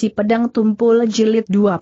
Si Pedang Tumpul Jilid 20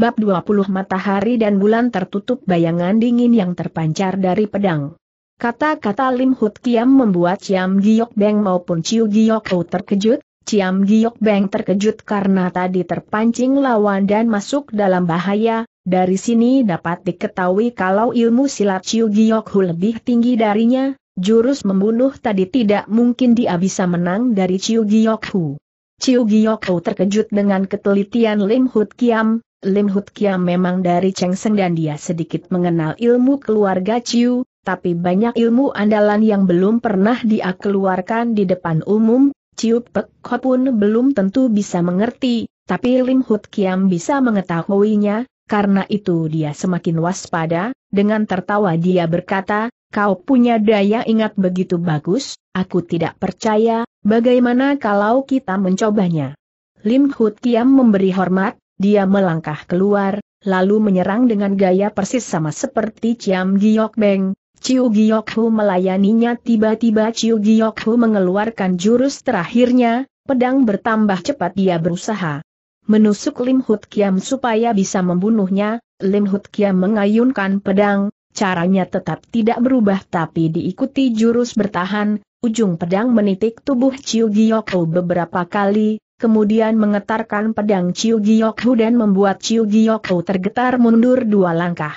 Bab 20 Matahari dan Bulan tertutup bayangan dingin yang terpancar dari pedang. Kata-kata Lim Hut Kiam membuat Ciam Giok Beng maupun Ciu Giok Ho terkejut, Ciam Giok Beng terkejut karena tadi terpancing lawan dan masuk dalam bahaya, dari sini dapat diketahui kalau ilmu silat Ciu Giok Ho lebih tinggi darinya, jurus membunuh tadi tidak mungkin dia bisa menang dari Ciu Giok Hu. Ciu Giyoko terkejut dengan ketelitian Lim Hut Kiam, Lim Hut Kiam memang dari Cheng Seng dan dia sedikit mengenal ilmu keluarga Ciu, tapi banyak ilmu andalan yang belum pernah dia keluarkan di depan umum, Ciu Pek Ho pun belum tentu bisa mengerti, tapi Lim Hut Kiam bisa mengetahuinya, karena itu dia semakin waspada, dengan tertawa dia berkata, kau punya daya ingat begitu bagus, Aku tidak percaya, bagaimana kalau kita mencobanya? Lim Hut Kiam memberi hormat, dia melangkah keluar, lalu menyerang dengan gaya persis sama seperti Ciam Giok Beng. Ciu Giok Hu melayaninya tiba-tiba Ciu Giok Hu mengeluarkan jurus terakhirnya, pedang bertambah cepat dia berusaha menusuk Lim Hut Kiam supaya bisa membunuhnya, Lim Hut Kiam mengayunkan pedang, Caranya tetap tidak berubah tapi diikuti jurus bertahan, ujung pedang menitik tubuh Chiu Giyokhu beberapa kali, kemudian mengetarkan pedang Chiu Giyokhu dan membuat Chiu Giyokhu tergetar mundur dua langkah.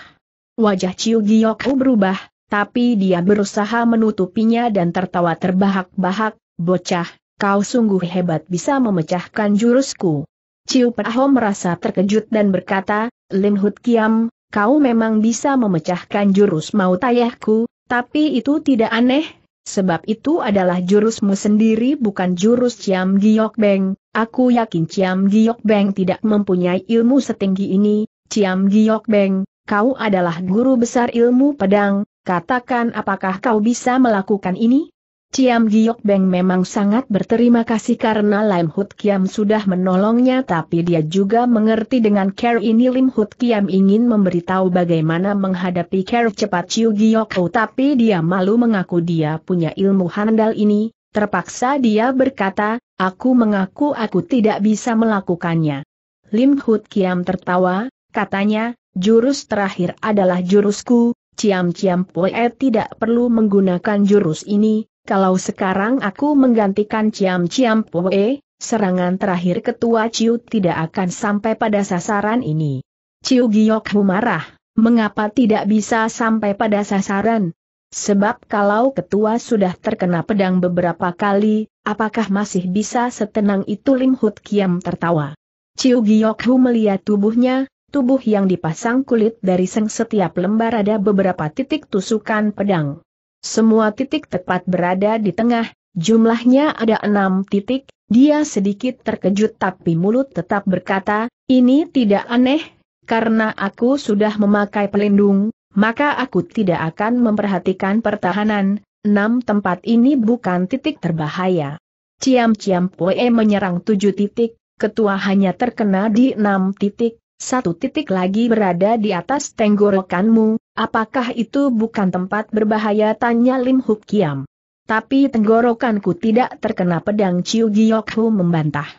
Wajah Chiu Giyokhu berubah, tapi dia berusaha menutupinya dan tertawa terbahak-bahak, bocah, kau sungguh hebat bisa memecahkan jurusku. Chiu Pahom merasa terkejut dan berkata, Lim Hut Kiam, kau memang bisa memecahkan jurus maut ayahku, tapi itu tidak aneh, sebab itu adalah jurusmu sendiri bukan jurus Ciam Giok Beng, aku yakin Ciam Giok Beng tidak mempunyai ilmu setinggi ini, Ciam Giok Beng, kau adalah guru besar ilmu pedang, katakan apakah kau bisa melakukan ini? Ciam Giok Beng memang sangat berterima kasih karena Lim Hut Kiam sudah menolongnya tapi dia juga mengerti dengan care ini Lim Hut Kiam ingin memberitahu bagaimana menghadapi care cepat Ciu Giok tapi dia malu mengaku dia punya ilmu handal ini, terpaksa dia berkata, aku mengaku aku tidak bisa melakukannya. Lim Hut Kiam tertawa, katanya, jurus terakhir adalah jurusku, Ciam Ciam Poe tidak perlu menggunakan jurus ini, kalau sekarang aku menggantikan Ciam Ciam Poe, serangan terakhir ketua Ciu tidak akan sampai pada sasaran ini. Ciu Giok Hu marah, mengapa tidak bisa sampai pada sasaran? Sebab kalau ketua sudah terkena pedang beberapa kali, apakah masih bisa setenang itu Lim Hut Kiam tertawa. Ciu Giok Hu melihat tubuhnya, tubuh yang dipasang kulit dari seng setiap lembar ada beberapa titik tusukan pedang. Semua titik tepat berada di tengah, jumlahnya ada enam titik, dia sedikit terkejut tapi mulut tetap berkata, ini tidak aneh, karena aku sudah memakai pelindung, maka aku tidak akan memperhatikan pertahanan, enam tempat ini bukan titik terbahaya. Ciam-ciam Poe menyerang tujuh titik, ketua hanya terkena di enam titik, satu titik lagi berada di atas tenggorokanmu, Apakah itu bukan tempat berbahaya? Tanya Lim Huk Kiam. Tapi tenggorokanku tidak terkena pedang Chiu Giok Hu membantah.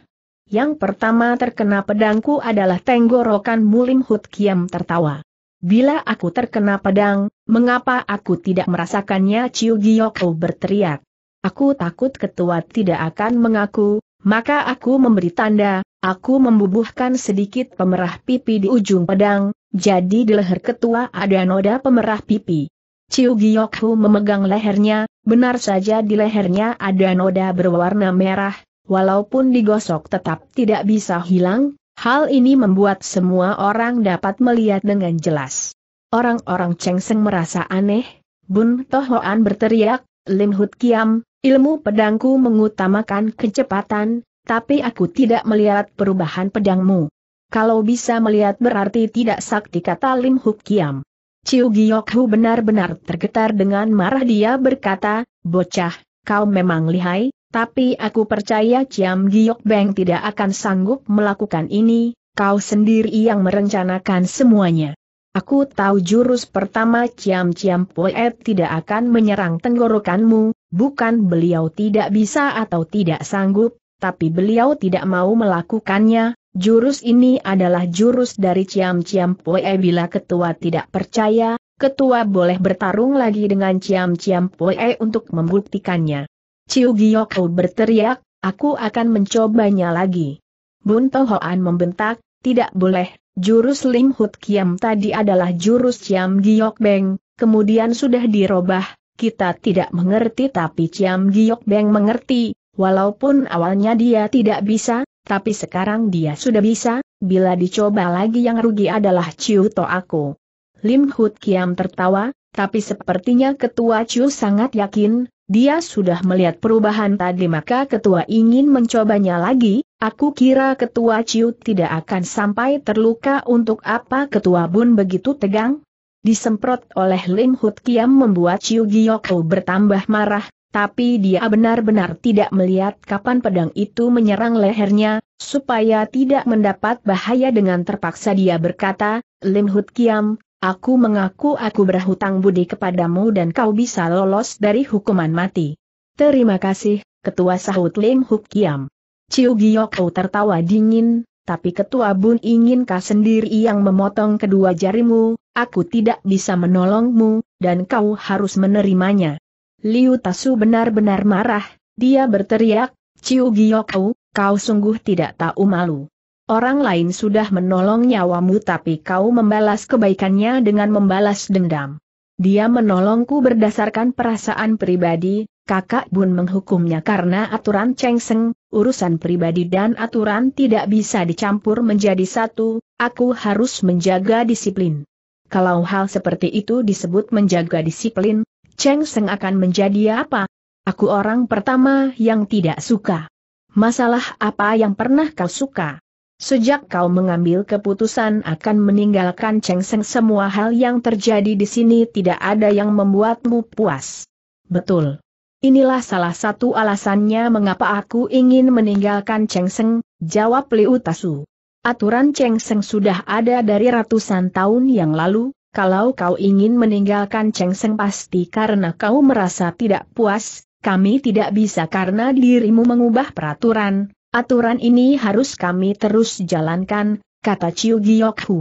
Yang pertama terkena pedangku adalah tenggorokan Mulim Hut Kiam tertawa. Bila aku terkena pedang, mengapa aku tidak merasakannya Chiu Giok Hu berteriak. Aku takut ketua tidak akan mengaku, maka aku memberi tanda, aku membubuhkan sedikit pemerah pipi di ujung pedang, jadi di leher ketua ada noda pemerah pipi. Ciu Giokhu memegang lehernya, benar saja di lehernya ada noda berwarna merah, walaupun digosok tetap tidak bisa hilang, hal ini membuat semua orang dapat melihat dengan jelas. Orang-orang Chengseng merasa aneh, Bun Tohoan berteriak, Lim Hut Kiam, ilmu pedangku mengutamakan kecepatan, tapi aku tidak melihat perubahan pedangmu. Kalau bisa melihat berarti tidak sakti kata Lim Huk Kiam. Ciu Giok Hu benar-benar tergetar dengan marah dia berkata, Bocah, kau memang lihai, tapi aku percaya Ciam Giok Beng tidak akan sanggup melakukan ini, kau sendiri yang merencanakan semuanya. Aku tahu jurus pertama Ciam Ciam Poet tidak akan menyerang tenggorokanmu, bukan beliau tidak bisa atau tidak sanggup, tapi beliau tidak mau melakukannya, Jurus ini adalah jurus dari Ciam Ciam Poe bila ketua tidak percaya, ketua boleh bertarung lagi dengan Ciam Ciam Poe untuk membuktikannya. Ciu Ho berteriak, aku akan mencobanya lagi. Bun Hoan membentak, tidak boleh, jurus Lim Hut Kiam tadi adalah jurus Ciam Giyok Beng, kemudian sudah dirobah, kita tidak mengerti tapi Ciam Giyok Beng mengerti, walaupun awalnya dia tidak bisa, tapi sekarang dia sudah bisa, bila dicoba lagi yang rugi adalah Ciu To aku. Lim Hut Kiam tertawa, tapi sepertinya ketua Ciu sangat yakin, dia sudah melihat perubahan tadi maka ketua ingin mencobanya lagi, aku kira ketua Ciu tidak akan sampai terluka untuk apa ketua Bun begitu tegang. Disemprot oleh Lim Hut Kiam membuat Ciu Giyoko bertambah marah, tapi dia benar-benar tidak melihat kapan pedang itu menyerang lehernya, supaya tidak mendapat bahaya dengan terpaksa dia berkata, Lim Hut Kiam, aku mengaku aku berhutang budi kepadamu dan kau bisa lolos dari hukuman mati. Terima kasih, Ketua sahut Lim Hut Kiam. Ciu Giokau tertawa dingin, tapi Ketua Bun inginkah sendiri yang memotong kedua jarimu, aku tidak bisa menolongmu, dan kau harus menerimanya. Liu Tasu benar-benar marah, dia berteriak, Ciu Giyokau, kau sungguh tidak tahu malu. Orang lain sudah menolong nyawamu tapi kau membalas kebaikannya dengan membalas dendam. Dia menolongku berdasarkan perasaan pribadi, kakak bun menghukumnya karena aturan cengseng, urusan pribadi dan aturan tidak bisa dicampur menjadi satu, aku harus menjaga disiplin. Kalau hal seperti itu disebut menjaga disiplin, Cheng Seng akan menjadi apa? Aku orang pertama yang tidak suka. Masalah apa yang pernah kau suka? Sejak kau mengambil keputusan akan meninggalkan Cheng Seng semua hal yang terjadi di sini tidak ada yang membuatmu puas. Betul. Inilah salah satu alasannya mengapa aku ingin meninggalkan Cheng Seng, jawab Liu Tasu. Aturan Cheng Seng sudah ada dari ratusan tahun yang lalu, kalau kau ingin meninggalkan Cheng Seng pasti karena kau merasa tidak puas, kami tidak bisa karena dirimu mengubah peraturan, aturan ini harus kami terus jalankan, kata Chiu Giok Hu.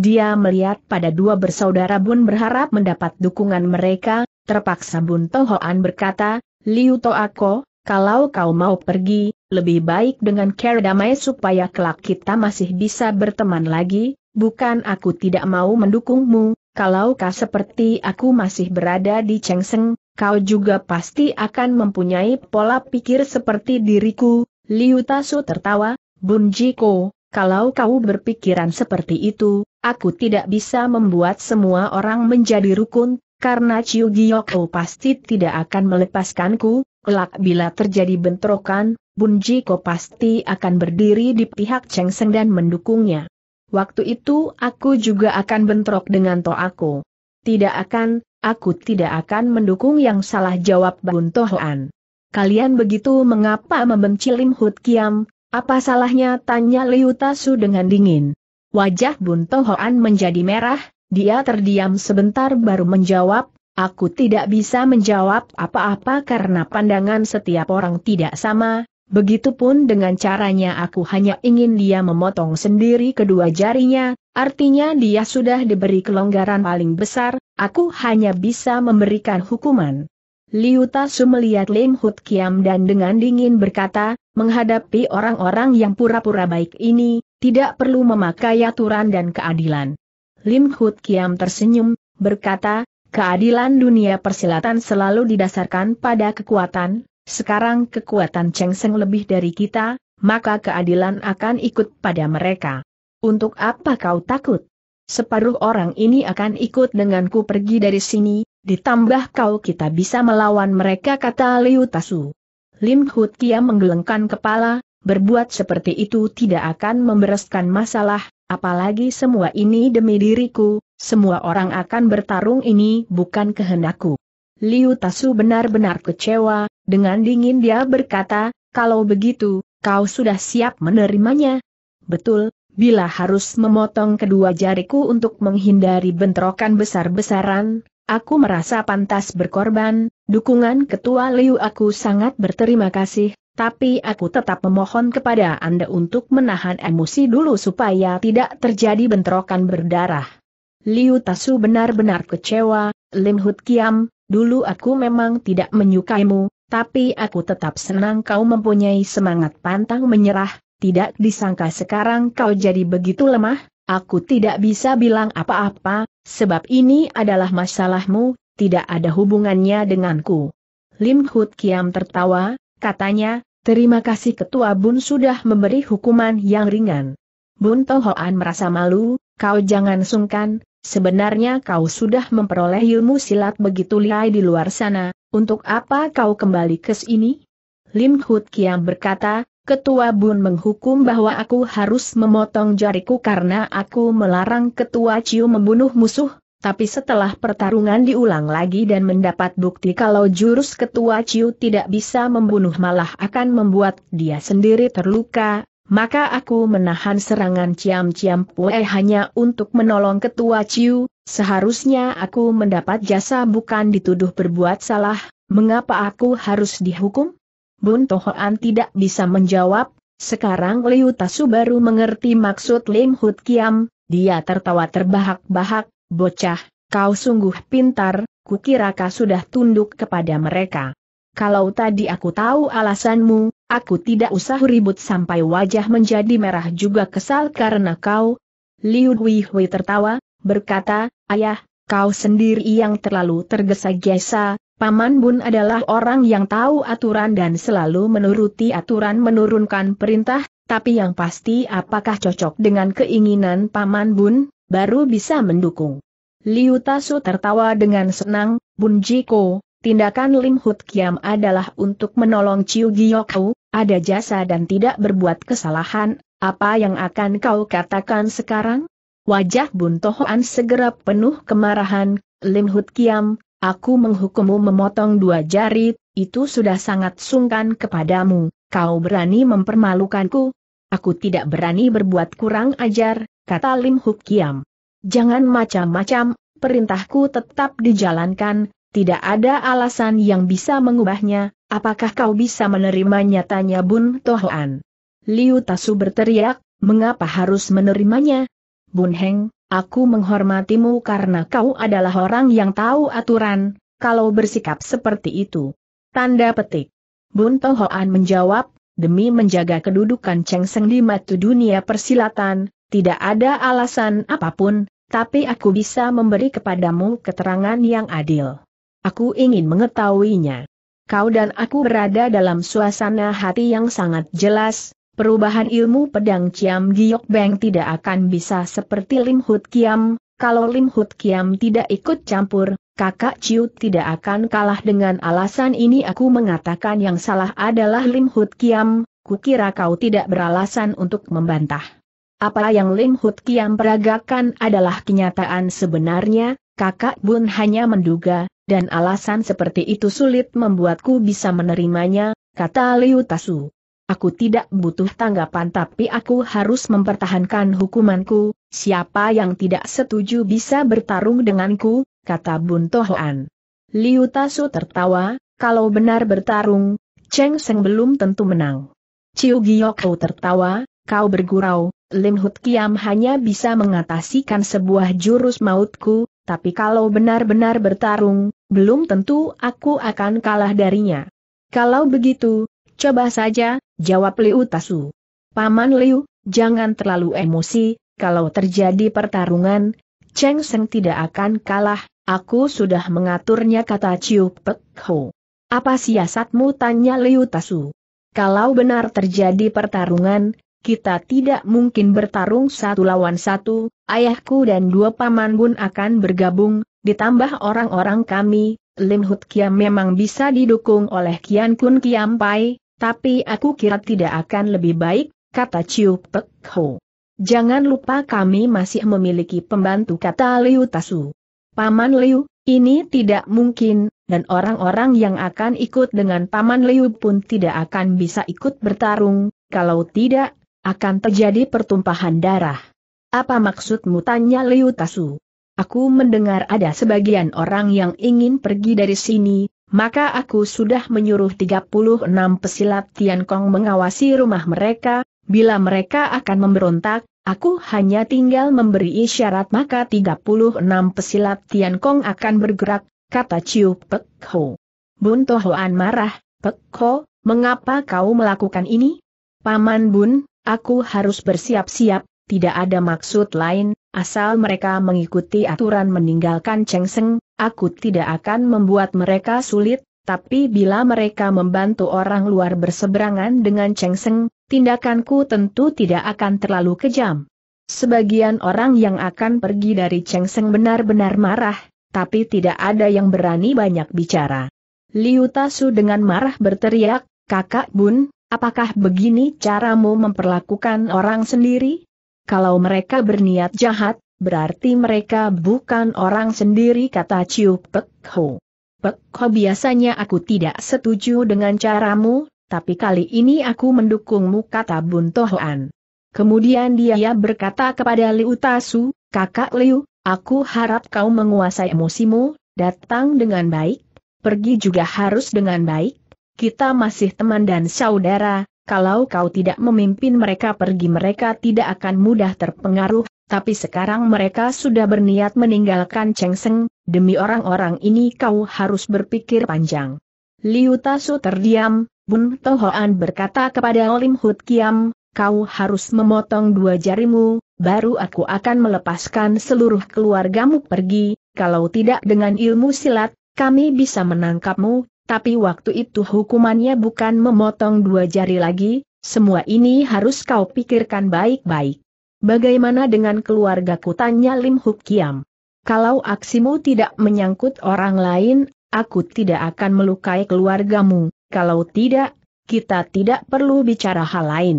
Dia melihat pada dua bersaudara Bun berharap mendapat dukungan mereka, terpaksa Bun Tohoan berkata, Liu Toako, kalau kau mau pergi, lebih baik dengan cara damai supaya kelak kita masih bisa berteman lagi, bukan aku tidak mau mendukungmu, kalau kau seperti aku masih berada di Cengseng, kau juga pasti akan mempunyai pola pikir seperti diriku, Liu Tasu tertawa, Bunjiko, kalau kau berpikiran seperti itu, aku tidak bisa membuat semua orang menjadi rukun, karena Ciu Giyoko pasti tidak akan melepaskanku, Kelak bila terjadi bentrokan, Bun Jiko pasti akan berdiri di pihak Cheng Seng dan mendukungnya. Waktu itu aku juga akan bentrok dengan To aku. Tidak akan, aku tidak akan mendukung yang salah jawab Bun Tohoan. Kalian begitu mengapa membenci Lim Hut Kiam, apa salahnya tanya Liu Tasu dengan dingin. Wajah Bun Tohoan menjadi merah, dia terdiam sebentar baru menjawab, Aku tidak bisa menjawab apa-apa karena pandangan setiap orang tidak sama, begitupun dengan caranya aku hanya ingin dia memotong sendiri kedua jarinya, artinya dia sudah diberi kelonggaran paling besar, aku hanya bisa memberikan hukuman. Liu Tasu melihat Lim Hut Kiam dan dengan dingin berkata, menghadapi orang-orang yang pura-pura baik ini, tidak perlu memakai aturan dan keadilan. Lim Hut Kiam tersenyum, berkata, Keadilan dunia persilatan selalu didasarkan pada kekuatan, sekarang kekuatan Cheng Seng lebih dari kita, maka keadilan akan ikut pada mereka. Untuk apa kau takut? Separuh orang ini akan ikut denganku pergi dari sini, ditambah kau kita bisa melawan mereka kata Liu Tasu. Lim Hut Kia menggelengkan kepala, berbuat seperti itu tidak akan membereskan masalah, Apalagi semua ini demi diriku, semua orang akan bertarung ini bukan kehendakku. Liu Tasu benar-benar kecewa, dengan dingin dia berkata, kalau begitu, kau sudah siap menerimanya. Betul, bila harus memotong kedua jariku untuk menghindari bentrokan besar-besaran, aku merasa pantas berkorban, dukungan ketua Liu aku sangat berterima kasih, tapi aku tetap memohon kepada Anda untuk menahan emosi dulu supaya tidak terjadi bentrokan berdarah. Liu Tasu benar-benar kecewa, Lim Hut Kiam, dulu aku memang tidak menyukaimu, tapi aku tetap senang kau mempunyai semangat pantang menyerah, tidak disangka sekarang kau jadi begitu lemah, aku tidak bisa bilang apa-apa, sebab ini adalah masalahmu, tidak ada hubungannya denganku. Lim Hut Kiam tertawa, Katanya, terima kasih Ketua Bun sudah memberi hukuman yang ringan. Bun Tohoan merasa malu, kau jangan sungkan, sebenarnya kau sudah memperoleh ilmu silat begitu lihai di luar sana, untuk apa kau kembali ke sini? Lim Hut Kiam berkata, Ketua Bun menghukum bahwa aku harus memotong jariku karena aku melarang Ketua Ciu membunuh musuh, tapi setelah pertarungan diulang lagi dan mendapat bukti kalau jurus ketua Ciu tidak bisa membunuh malah akan membuat dia sendiri terluka, maka aku menahan serangan Ciam-Ciam Pue hanya untuk menolong ketua Ciu, seharusnya aku mendapat jasa bukan dituduh berbuat salah, mengapa aku harus dihukum? Bun Tohoan tidak bisa menjawab, sekarang Liu Tasu baru mengerti maksud Lim Hut Kiam, dia tertawa terbahak-bahak, Bocah, kau sungguh pintar, kukira kau sudah tunduk kepada mereka. Kalau tadi aku tahu alasanmu, aku tidak usah ribut sampai wajah menjadi merah juga kesal karena kau. Liu Huihui tertawa, berkata, Ayah, kau sendiri yang terlalu tergesa-gesa, Paman Bun adalah orang yang tahu aturan dan selalu menuruti aturan menurunkan perintah, tapi yang pasti apakah cocok dengan keinginan Paman Bun? baru bisa mendukung. Liu Tasu tertawa dengan senang, Bun Jiko, tindakan Lim Hut Kiam adalah untuk menolong Chiu Giyokau, ada jasa dan tidak berbuat kesalahan, apa yang akan kau katakan sekarang? Wajah Bun Tohoan segera penuh kemarahan, Lim Hut Kiam, aku menghukummu memotong dua jari, itu sudah sangat sungkan kepadamu, kau berani mempermalukanku, Aku tidak berani berbuat kurang ajar, kata Lim Huk Kiam. Jangan macam-macam, perintahku tetap dijalankan, tidak ada alasan yang bisa mengubahnya, apakah kau bisa menerimanya tanya Bun Tohoan. Liu Tasu berteriak, mengapa harus menerimanya? Bun Heng, aku menghormatimu karena kau adalah orang yang tahu aturan, kalau bersikap seperti itu. Tanda petik. Bun Tohoan menjawab, demi menjaga kedudukan Cheng Seng di mata dunia persilatan, tidak ada alasan apapun, tapi aku bisa memberi kepadamu keterangan yang adil. Aku ingin mengetahuinya. Kau dan aku berada dalam suasana hati yang sangat jelas, perubahan ilmu pedang Ciam Giok Beng tidak akan bisa seperti Lim Hut Kiam, kalau Lim Hut Kiam tidak ikut campur, kakak Ciu tidak akan kalah dengan alasan ini aku mengatakan yang salah adalah Lim Hut Kiam, kukira kau tidak beralasan untuk membantah. Apa yang Lim Hut Kiam peragakan adalah kenyataan sebenarnya, kakak Bun hanya menduga, dan alasan seperti itu sulit membuatku bisa menerimanya, kata Liu Tasu. Aku tidak butuh tanggapan tapi aku harus mempertahankan hukumanku, siapa yang tidak setuju bisa bertarung denganku, kata Bun Tohoan. Liu Tasu tertawa, kalau benar bertarung, Cheng Seng belum tentu menang. Ciu Giyokou tertawa, kau bergurau, Lim Hut Kiam hanya bisa mengatasikan sebuah jurus mautku, tapi kalau benar-benar bertarung, belum tentu aku akan kalah darinya. Kalau begitu, coba saja, jawab Liu Tasu. Paman Liu, jangan terlalu emosi, kalau terjadi pertarungan, Cheng Seng tidak akan kalah, aku sudah mengaturnya kata Chiu Pek Ho. Apa siasatmu tanya Liu Tasu? Kalau benar terjadi pertarungan, kita tidak mungkin bertarung satu lawan satu, ayahku dan dua paman pun akan bergabung, ditambah orang-orang kami, Lim Hut Kiam memang bisa didukung oleh Kian Kun Kiam Pai, tapi aku kira tidak akan lebih baik, kata Chiu Pek Ho. Jangan lupa kami masih memiliki pembantu kata Liu Tasu. Paman Liu, ini tidak mungkin, dan orang-orang yang akan ikut dengan Paman Liu pun tidak akan bisa ikut bertarung, kalau tidak, akan terjadi pertumpahan darah. Apa maksudmu tanya Liu Tasu? Aku mendengar ada sebagian orang yang ingin pergi dari sini, maka aku sudah menyuruh 36 pesilat Tian Kong mengawasi rumah mereka, Bila mereka akan memberontak, aku hanya tinggal memberi isyarat maka 36 pesilat Tian Kong akan bergerak, kata Chiu Pek Ho. Bun Tohoan marah, Pek Ho, mengapa kau melakukan ini? Paman Bun, aku harus bersiap-siap, tidak ada maksud lain, asal mereka mengikuti aturan meninggalkan Cheng Seng, aku tidak akan membuat mereka sulit, tapi bila mereka membantu orang luar berseberangan dengan Seng, tindakanku tentu tidak akan terlalu kejam. Sebagian orang yang akan pergi dari Seng benar-benar marah, tapi tidak ada yang berani banyak bicara. Liu Tasu dengan marah berteriak, Kakak Bun, apakah begini caramu memperlakukan orang sendiri? Kalau mereka berniat jahat, berarti mereka bukan orang sendiri kata Chiu Pek Ho. Pek, kau biasanya aku tidak setuju dengan caramu, tapi kali ini aku mendukungmu kata Bun Tohoan. Kemudian dia berkata kepada Liu Tasu, kakak Liu, aku harap kau menguasai emosimu, datang dengan baik, pergi juga harus dengan baik, kita masih teman dan saudara, kalau kau tidak memimpin mereka pergi mereka tidak akan mudah terpengaruh tapi sekarang mereka sudah berniat meninggalkan Chengseng, demi orang-orang ini kau harus berpikir panjang. Liu Tasu terdiam, Bun Tohoan berkata kepada Olim Hut Kiam, kau harus memotong dua jarimu, baru aku akan melepaskan seluruh keluargamu pergi, kalau tidak dengan ilmu silat, kami bisa menangkapmu, tapi waktu itu hukumannya bukan memotong dua jari lagi, semua ini harus kau pikirkan baik-baik. Bagaimana dengan keluarga tanya Lim Huk Kiam? Kalau aksimu tidak menyangkut orang lain, aku tidak akan melukai keluargamu, kalau tidak, kita tidak perlu bicara hal lain.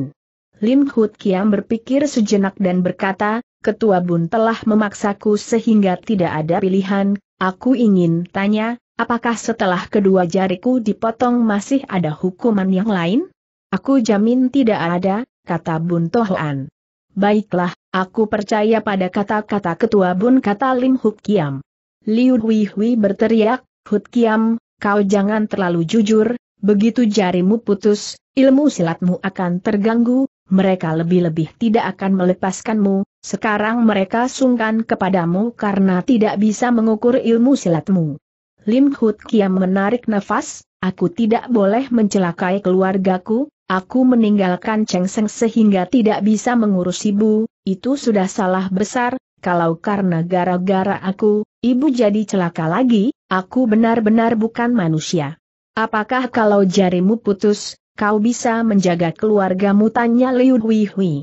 Lim Huk Kiam berpikir sejenak dan berkata, Ketua Bun telah memaksaku sehingga tidak ada pilihan, aku ingin tanya, apakah setelah kedua jariku dipotong masih ada hukuman yang lain? Aku jamin tidak ada, kata Bun Tohoan. Baiklah, aku percaya pada kata-kata ketua bun kata Lim Huk Kiam. Liu Hui Hui berteriak, Huk Kiam, kau jangan terlalu jujur, begitu jarimu putus, ilmu silatmu akan terganggu, mereka lebih-lebih tidak akan melepaskanmu, sekarang mereka sungkan kepadamu karena tidak bisa mengukur ilmu silatmu. Lim Huk Kiam menarik nafas, aku tidak boleh mencelakai keluargaku, Aku meninggalkan Cheng Seng sehingga tidak bisa mengurus ibu, itu sudah salah besar, kalau karena gara-gara aku, ibu jadi celaka lagi, aku benar-benar bukan manusia. Apakah kalau jarimu putus, kau bisa menjaga keluargamu tanya Liu Hui Hui.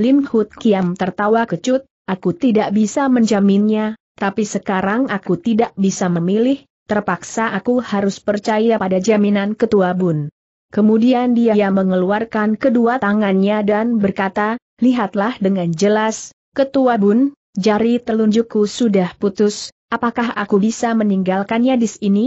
Lim Hut Kiam tertawa kecut, aku tidak bisa menjaminnya, tapi sekarang aku tidak bisa memilih, terpaksa aku harus percaya pada jaminan ketua bun. Kemudian dia mengeluarkan kedua tangannya dan berkata, lihatlah dengan jelas, Ketua Bun, jari telunjukku sudah putus, apakah aku bisa meninggalkannya di sini?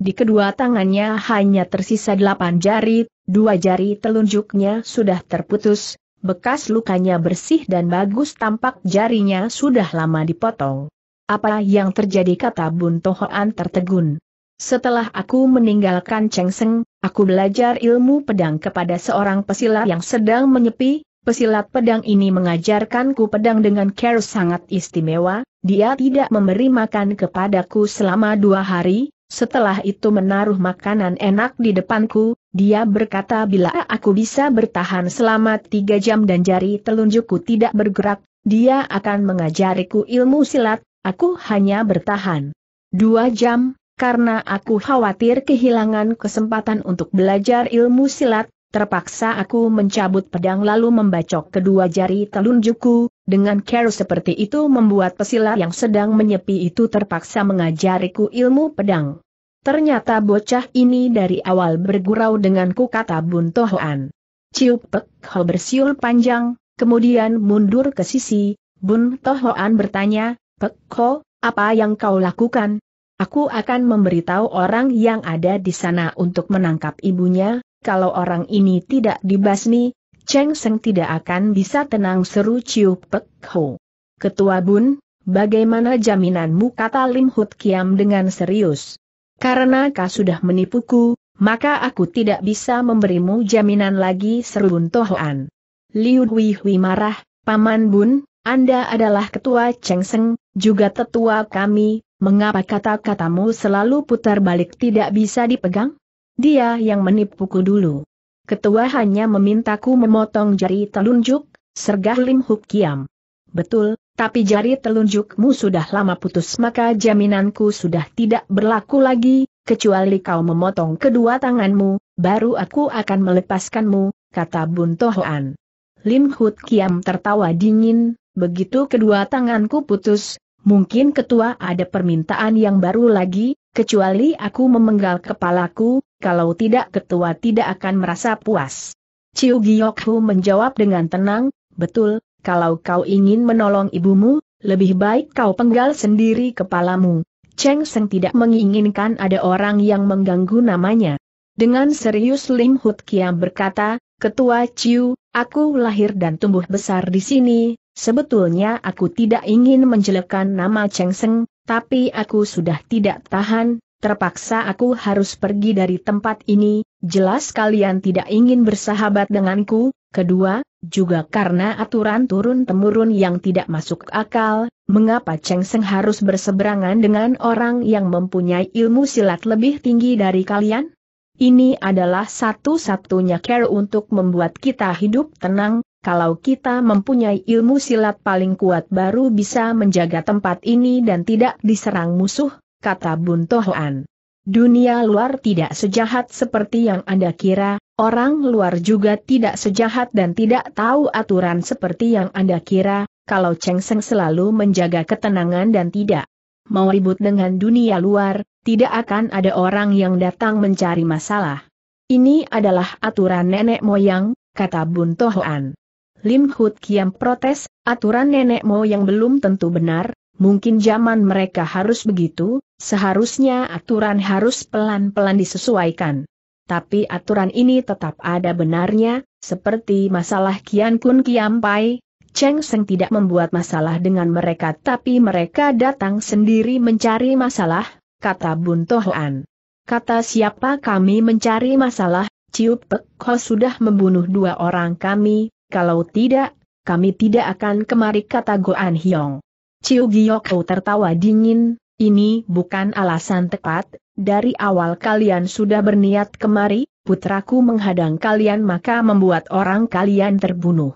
Di kedua tangannya hanya tersisa delapan jari, dua jari telunjuknya sudah terputus, bekas lukanya bersih dan bagus tampak jarinya sudah lama dipotong. Apa yang terjadi kata Bun Tohoan tertegun. Setelah aku meninggalkan Chengseng, aku belajar ilmu pedang kepada seorang pesilat yang sedang menyepi, Pesilat pedang ini mengajarkanku pedang dengan care sangat istimewa, dia tidak memberi makan kepadaku selama dua hari, setelah itu menaruh makanan enak di depanku, dia berkata bila aku bisa bertahan selama tiga jam dan jari telunjukku tidak bergerak, dia akan mengajariku ilmu silat, aku hanya bertahan. Dua jam, karena aku khawatir kehilangan kesempatan untuk belajar ilmu silat, terpaksa aku mencabut pedang lalu membacok kedua jari telunjukku, dengan care seperti itu membuat pesilat yang sedang menyepi itu terpaksa mengajariku ilmu pedang. Ternyata bocah ini dari awal bergurau denganku kata Bun Tohoan. Ciup Pek Ho bersiul panjang, kemudian mundur ke sisi, Bun Tohoan bertanya, Pek Ho, apa yang kau lakukan, Aku akan memberitahu orang yang ada di sana untuk menangkap ibunya, kalau orang ini tidak dibasmi, Cheng Seng tidak akan bisa tenang seru Ciu Pek Ho. Ketua Bun, bagaimana jaminanmu kata Lim Hut Kiam dengan serius? Karena kau sudah menipuku, maka aku tidak bisa memberimu jaminan lagi seru Bun Tohoan. Liu Hui Hui marah, Paman Bun, Anda adalah ketua Cheng Seng, juga tetua kami, Mengapa kata-katamu selalu putar balik tidak bisa dipegang? Dia yang menipuku dulu. Ketua hanya memintaku memotong jari telunjuk, sergah Lim Huk Kiam. Betul, tapi jari telunjukmu sudah lama putus maka jaminanku sudah tidak berlaku lagi, kecuali kau memotong kedua tanganmu, baru aku akan melepaskanmu, kata Bun Tohoan. Lim Huk Kiam tertawa dingin, begitu kedua tanganku putus, Mungkin ketua ada permintaan yang baru lagi, kecuali aku memenggal kepalaku, kalau tidak ketua tidak akan merasa puas. Ciu Giokhu menjawab dengan tenang, betul, kalau kau ingin menolong ibumu, lebih baik kau penggal sendiri kepalamu. Cheng Seng tidak menginginkan ada orang yang mengganggu namanya. Dengan serius Lim Hut Kiam berkata, Ketua Ciu, aku lahir dan tumbuh besar di sini, Sebetulnya aku tidak ingin menjelekkan nama Cheng Seng, tapi aku sudah tidak tahan, terpaksa aku harus pergi dari tempat ini, jelas kalian tidak ingin bersahabat denganku, kedua, juga karena aturan turun-temurun yang tidak masuk akal, mengapa Cheng Seng harus berseberangan dengan orang yang mempunyai ilmu silat lebih tinggi dari kalian? Ini adalah satu-satunya care untuk membuat kita hidup tenang, kalau kita mempunyai ilmu silat paling kuat baru bisa menjaga tempat ini dan tidak diserang musuh, kata Bun Tohoan. Dunia luar tidak sejahat seperti yang Anda kira, orang luar juga tidak sejahat dan tidak tahu aturan seperti yang Anda kira, kalau Cheng Seng selalu menjaga ketenangan dan tidak mau ribut dengan dunia luar, tidak akan ada orang yang datang mencari masalah. Ini adalah aturan nenek moyang, kata Bun Tohoan. Lim Hut Kiam protes, aturan nenek moyang belum tentu benar, mungkin zaman mereka harus begitu, seharusnya aturan harus pelan-pelan disesuaikan. Tapi aturan ini tetap ada benarnya, seperti masalah Kian Kun Kiam Pai, Cheng Seng tidak membuat masalah dengan mereka tapi mereka datang sendiri mencari masalah, kata Bun Tohoan. Kata siapa kami mencari masalah, Ciup Pek Ho sudah membunuh dua orang kami, kalau tidak, kami tidak akan kemari kata Goan Hyong. Ciu Giyoko tertawa dingin, ini bukan alasan tepat, dari awal kalian sudah berniat kemari, putraku menghadang kalian maka membuat orang kalian terbunuh.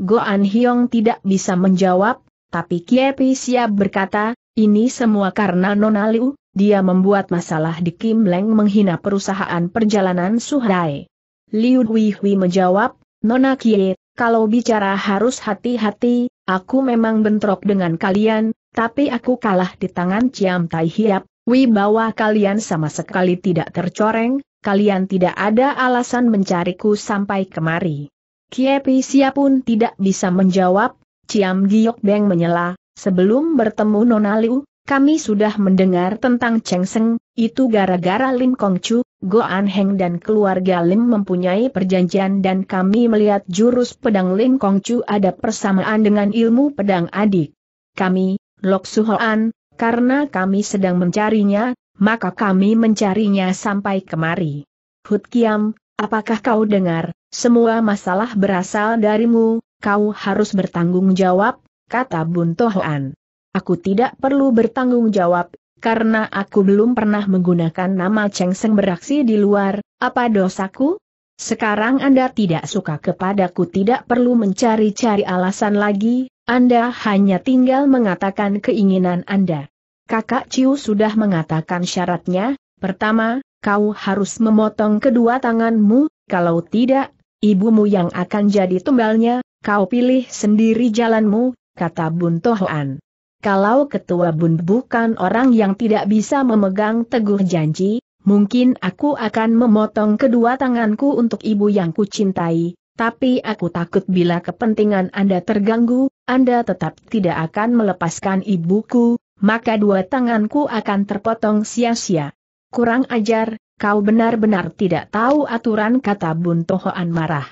Goan Hyong tidak bisa menjawab, tapi Kiepi siap berkata, ini semua karena Nona dia membuat masalah di Kim Leng menghina perusahaan perjalanan Suhrai. Liu Hui Hui menjawab, Nona Kie, kalau bicara harus hati-hati, aku memang bentrok dengan kalian, tapi aku kalah di tangan Ciam Tai Hiap, wibawa kalian sama sekali tidak tercoreng, kalian tidak ada alasan mencariku sampai kemari. Kiepi Sia pun tidak bisa menjawab, Ciam Giok Beng menyela, sebelum bertemu Nona Liu, kami sudah mendengar tentang Cheng Seng, itu gara-gara Lin Kong Chu, Goan Heng dan keluarga Lim mempunyai perjanjian dan kami melihat jurus pedang Lim Kong Chu ada persamaan dengan ilmu pedang adik. Kami, Lok Suhoan, karena kami sedang mencarinya, maka kami mencarinya sampai kemari. Hut Kiam, apakah kau dengar, semua masalah berasal darimu, kau harus bertanggung jawab, kata Bun Tohoan. Aku tidak perlu bertanggung jawab, karena aku belum pernah menggunakan nama Cheng Seng beraksi di luar, apa dosaku? Sekarang Anda tidak suka kepadaku tidak perlu mencari-cari alasan lagi, Anda hanya tinggal mengatakan keinginan Anda. Kakak Ciu sudah mengatakan syaratnya, pertama, kau harus memotong kedua tanganmu, kalau tidak, ibumu yang akan jadi tumbalnya, kau pilih sendiri jalanmu, kata Bun Tohoan. Kalau ketua bun bukan orang yang tidak bisa memegang teguh janji, mungkin aku akan memotong kedua tanganku untuk ibu yang kucintai, tapi aku takut bila kepentingan Anda terganggu, Anda tetap tidak akan melepaskan ibuku, maka dua tanganku akan terpotong sia-sia. Kurang ajar, kau benar-benar tidak tahu aturan kata Bun Tohoan marah.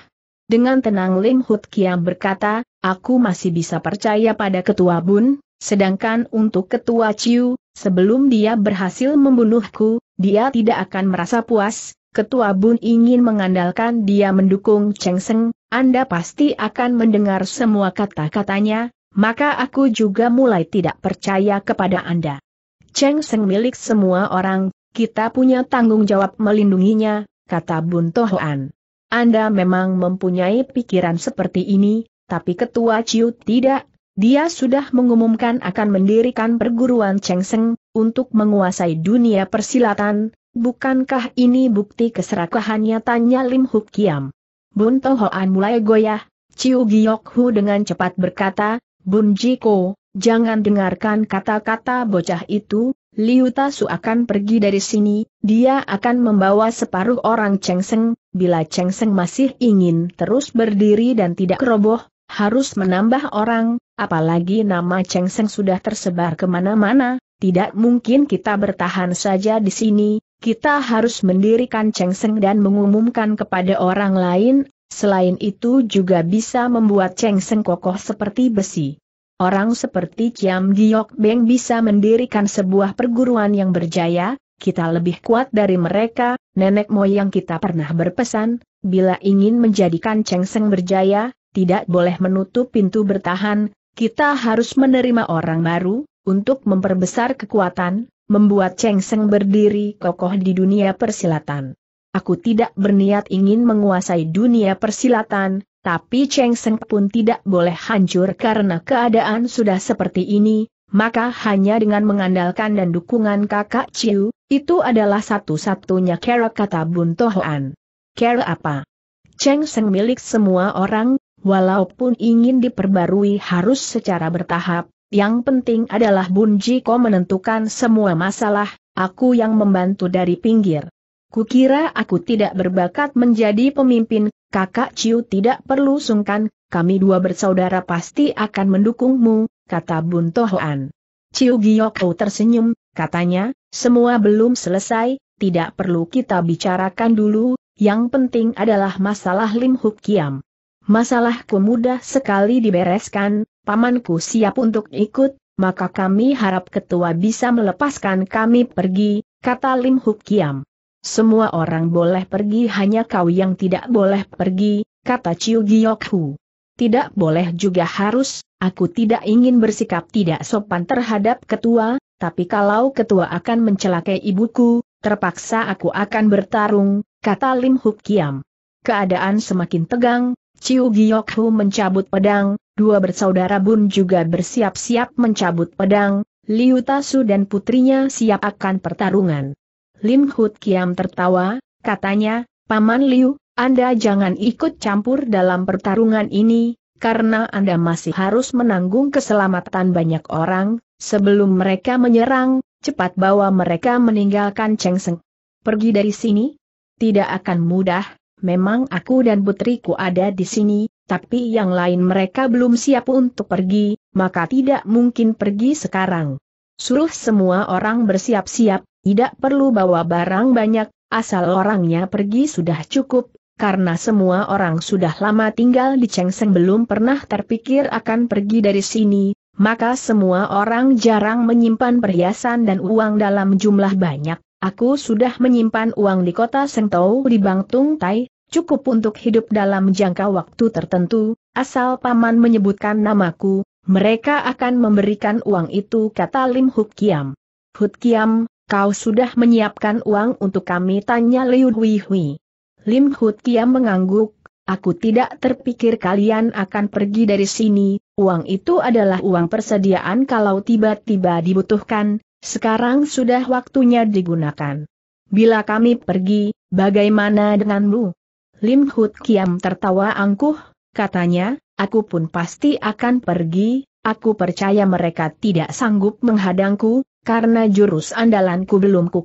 Dengan tenang Lim Hut Kiam berkata, aku masih bisa percaya pada ketua Bun, Sedangkan untuk ketua Ciu, sebelum dia berhasil membunuhku, dia tidak akan merasa puas, ketua Bun ingin mengandalkan dia mendukung Cheng Seng, Anda pasti akan mendengar semua kata-katanya, maka aku juga mulai tidak percaya kepada Anda. Cheng Seng milik semua orang, kita punya tanggung jawab melindunginya, kata Bun Tohoan. Anda memang mempunyai pikiran seperti ini, tapi ketua Ciu tidak dia sudah mengumumkan akan mendirikan perguruan Seng, untuk menguasai dunia persilatan, bukankah ini bukti keserakahannya tanya Lim Huk Kiam. Bun Tohoan mulai goyah, Ciu Giok Hu dengan cepat berkata, Bun Jiko, jangan dengarkan kata-kata bocah itu, Liu Tasu akan pergi dari sini, dia akan membawa separuh orang Seng, bila Seng masih ingin terus berdiri dan tidak roboh, harus menambah orang, Apalagi nama Cheng Seng sudah tersebar kemana-mana, tidak mungkin kita bertahan saja di sini, kita harus mendirikan Cheng Seng dan mengumumkan kepada orang lain, selain itu juga bisa membuat Cheng Seng kokoh seperti besi. Orang seperti Chiam Giok Beng bisa mendirikan sebuah perguruan yang berjaya, kita lebih kuat dari mereka, nenek moyang kita pernah berpesan, bila ingin menjadikan Cheng Seng berjaya, tidak boleh menutup pintu bertahan, kita harus menerima orang baru, untuk memperbesar kekuatan, membuat Cheng Seng berdiri kokoh di dunia persilatan. Aku tidak berniat ingin menguasai dunia persilatan, tapi Cheng Seng pun tidak boleh hancur karena keadaan sudah seperti ini, maka hanya dengan mengandalkan dan dukungan kakak Chiu, itu adalah satu-satunya cara kata Bun Tohoan. Cara apa? Cheng Seng milik semua orang, Walaupun ingin diperbarui harus secara bertahap, yang penting adalah Bun Jiko menentukan semua masalah, aku yang membantu dari pinggir. Kukira aku tidak berbakat menjadi pemimpin, kakak Ciu tidak perlu sungkan, kami dua bersaudara pasti akan mendukungmu, kata Bun Tohoan. Ciu Giyoko tersenyum, katanya, semua belum selesai, tidak perlu kita bicarakan dulu, yang penting adalah masalah Lim Huk Kiam masalahku mudah sekali dibereskan, pamanku siap untuk ikut, maka kami harap ketua bisa melepaskan kami pergi, kata Lim Huk Kiam. Semua orang boleh pergi hanya kau yang tidak boleh pergi, kata Chiu Giok Hu. Tidak boleh juga harus, aku tidak ingin bersikap tidak sopan terhadap ketua, tapi kalau ketua akan mencelakai ibuku, terpaksa aku akan bertarung, kata Lim Huk Kiam. Keadaan semakin tegang, Chiu Giok Hu mencabut pedang, dua bersaudara Bun juga bersiap-siap mencabut pedang, Liu Tasu dan putrinya siap akan pertarungan. Lim Hut Kiam tertawa, katanya, Paman Liu, Anda jangan ikut campur dalam pertarungan ini, karena Anda masih harus menanggung keselamatan banyak orang, sebelum mereka menyerang, cepat bawa mereka meninggalkan Cheng Seng. Pergi dari sini? Tidak akan mudah, memang aku dan putriku ada di sini, tapi yang lain mereka belum siap untuk pergi, maka tidak mungkin pergi sekarang. Suruh semua orang bersiap-siap, tidak perlu bawa barang banyak, asal orangnya pergi sudah cukup, karena semua orang sudah lama tinggal di Chengseng belum pernah terpikir akan pergi dari sini, maka semua orang jarang menyimpan perhiasan dan uang dalam jumlah banyak. Aku sudah menyimpan uang di kota Sengtou di Bangtung Tai, cukup untuk hidup dalam jangka waktu tertentu, asal paman menyebutkan namaku, mereka akan memberikan uang itu kata Lim Huk Kiam. Huk Kiam, kau sudah menyiapkan uang untuk kami tanya Liu Hui Hui. Lim Huk Kiam mengangguk, aku tidak terpikir kalian akan pergi dari sini, uang itu adalah uang persediaan kalau tiba-tiba dibutuhkan, sekarang sudah waktunya digunakan. Bila kami pergi, bagaimana denganmu? Lim Hut Kiam tertawa angkuh, katanya, aku pun pasti akan pergi, aku percaya mereka tidak sanggup menghadangku, karena jurus andalanku belum ku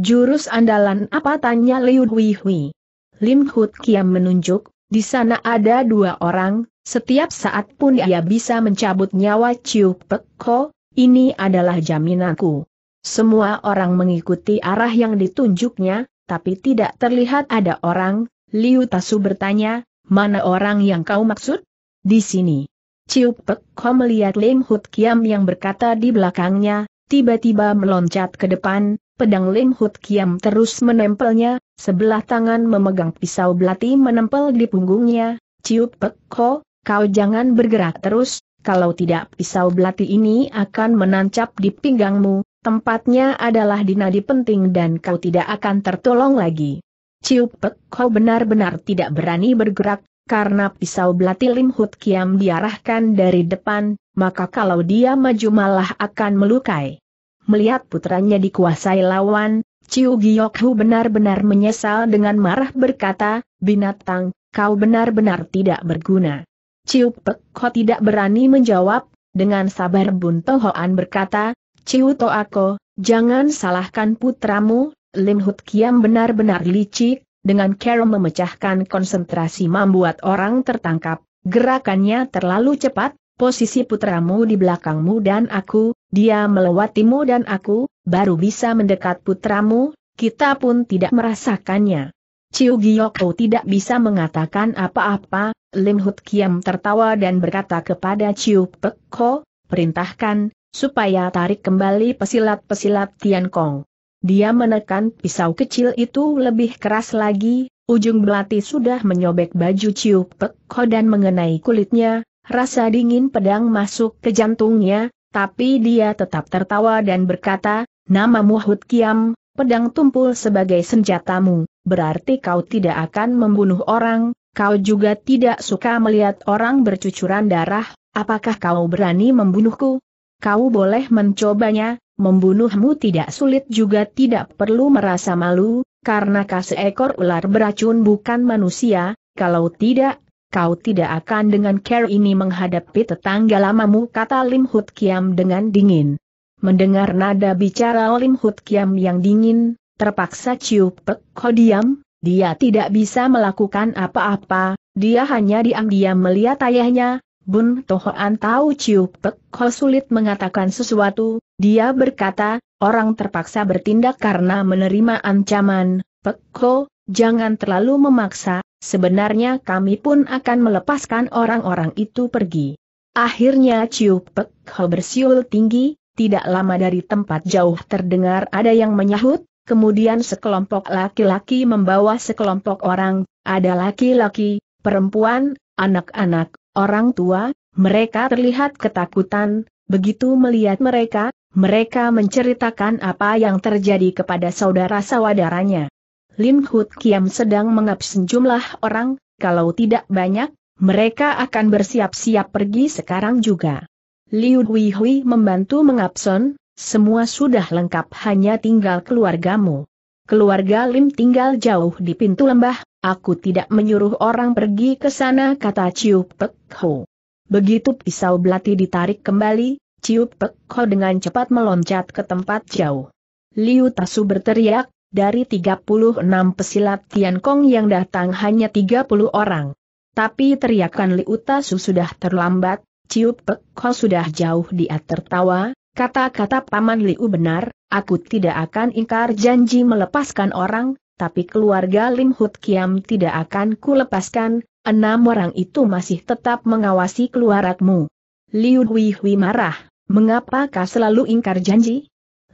Jurus andalan apa tanya Liu Hui Hui? Lim Hut Kiam menunjuk, di sana ada dua orang, setiap saat pun ia bisa mencabut nyawa Chiu Pek Ko, ini adalah jaminanku. Semua orang mengikuti arah yang ditunjuknya, tapi tidak terlihat ada orang, Liu Tasu bertanya, mana orang yang kau maksud? Di sini. Ciu Pek Ho melihat Lim Hut Kiam yang berkata di belakangnya, tiba-tiba meloncat ke depan, pedang Lim Hut Kiam terus menempelnya, sebelah tangan memegang pisau belati menempel di punggungnya, Ciu Pek Ho, kau jangan bergerak terus, kalau tidak pisau belati ini akan menancap di pinggangmu, Tempatnya adalah di nadi penting dan kau tidak akan tertolong lagi. Ciu Ciupek, kau benar-benar tidak berani bergerak, karena pisau belati Lim Hut Kiam diarahkan dari depan, maka kalau dia maju malah akan melukai. Melihat putranya dikuasai lawan, Ciu Hu benar-benar menyesal dengan marah berkata, binatang, kau benar-benar tidak berguna. Ciu Pek kau tidak berani menjawab, dengan sabar Bun Tohoan berkata, Ciu To aku, jangan salahkan putramu, Lim Hut Kiam benar-benar licik, dengan cara memecahkan konsentrasi membuat orang tertangkap, gerakannya terlalu cepat, posisi putramu di belakangmu dan aku, dia melewatimu dan aku, baru bisa mendekat putramu, kita pun tidak merasakannya. Ciu Giyoko tidak bisa mengatakan apa-apa, Lim Hut Kiam tertawa dan berkata kepada Ciu Pekko, perintahkan, supaya tarik kembali pesilat-pesilat Tian Kong, Dia menekan pisau kecil itu lebih keras lagi, ujung belati sudah menyobek baju Ciu Pek Ho dan mengenai kulitnya, rasa dingin pedang masuk ke jantungnya, tapi dia tetap tertawa dan berkata, Nama Muhud Kiam, pedang tumpul sebagai senjatamu, berarti kau tidak akan membunuh orang, kau juga tidak suka melihat orang bercucuran darah, apakah kau berani membunuhku? kau boleh mencobanya, membunuhmu tidak sulit juga tidak perlu merasa malu, karena seekor ular beracun bukan manusia, kalau tidak, kau tidak akan dengan care ini menghadapi tetangga lamamu kata Lim Hut Kiam dengan dingin. Mendengar nada bicara Lim Hut Kiam yang dingin, terpaksa Ciu Pek Ho diam, dia tidak bisa melakukan apa-apa, dia hanya diam-diam melihat ayahnya, Bun Tohoan tahu Ciu Pek Ho sulit mengatakan sesuatu, dia berkata, orang terpaksa bertindak karena menerima ancaman, Pek Ho, jangan terlalu memaksa, sebenarnya kami pun akan melepaskan orang-orang itu pergi. Akhirnya Ciu Pek Ho bersiul tinggi, tidak lama dari tempat jauh terdengar ada yang menyahut, kemudian sekelompok laki-laki membawa sekelompok orang, ada laki-laki, perempuan, anak-anak, Orang tua, mereka terlihat ketakutan, begitu melihat mereka, mereka menceritakan apa yang terjadi kepada saudara saudaranya Lim Hut Kiam sedang mengabsen jumlah orang, kalau tidak banyak, mereka akan bersiap-siap pergi sekarang juga. Liu Hui Hui membantu mengabsen, semua sudah lengkap hanya tinggal keluargamu. Keluarga Lim tinggal jauh di pintu lembah, Aku tidak menyuruh orang pergi ke sana kata Ciu Pek Ho. Begitu pisau belati ditarik kembali, Ciu Pek Ho dengan cepat meloncat ke tempat jauh. Liu Tasu berteriak, dari 36 pesilat Tian Kong yang datang hanya 30 orang. Tapi teriakan Liu Tasu sudah terlambat, Ciu Pek Ho sudah jauh dia tertawa, kata-kata Paman Liu benar, aku tidak akan ingkar janji melepaskan orang, tapi keluarga Lim Hut Kiam tidak akan kulepaskan, enam orang itu masih tetap mengawasi keluaratmu. Liu Hui Hui marah, mengapakah selalu ingkar janji?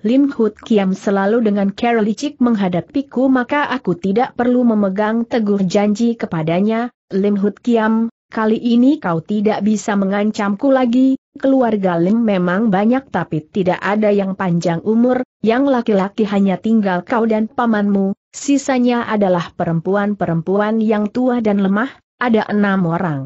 Lim Hut Kiam selalu dengan cara licik menghadapiku maka aku tidak perlu memegang teguh janji kepadanya, Lim Hut Kiam, kali ini kau tidak bisa mengancamku lagi, keluarga Lim memang banyak tapi tidak ada yang panjang umur, yang laki-laki hanya tinggal kau dan pamanmu, sisanya adalah perempuan-perempuan yang tua dan lemah, ada enam orang.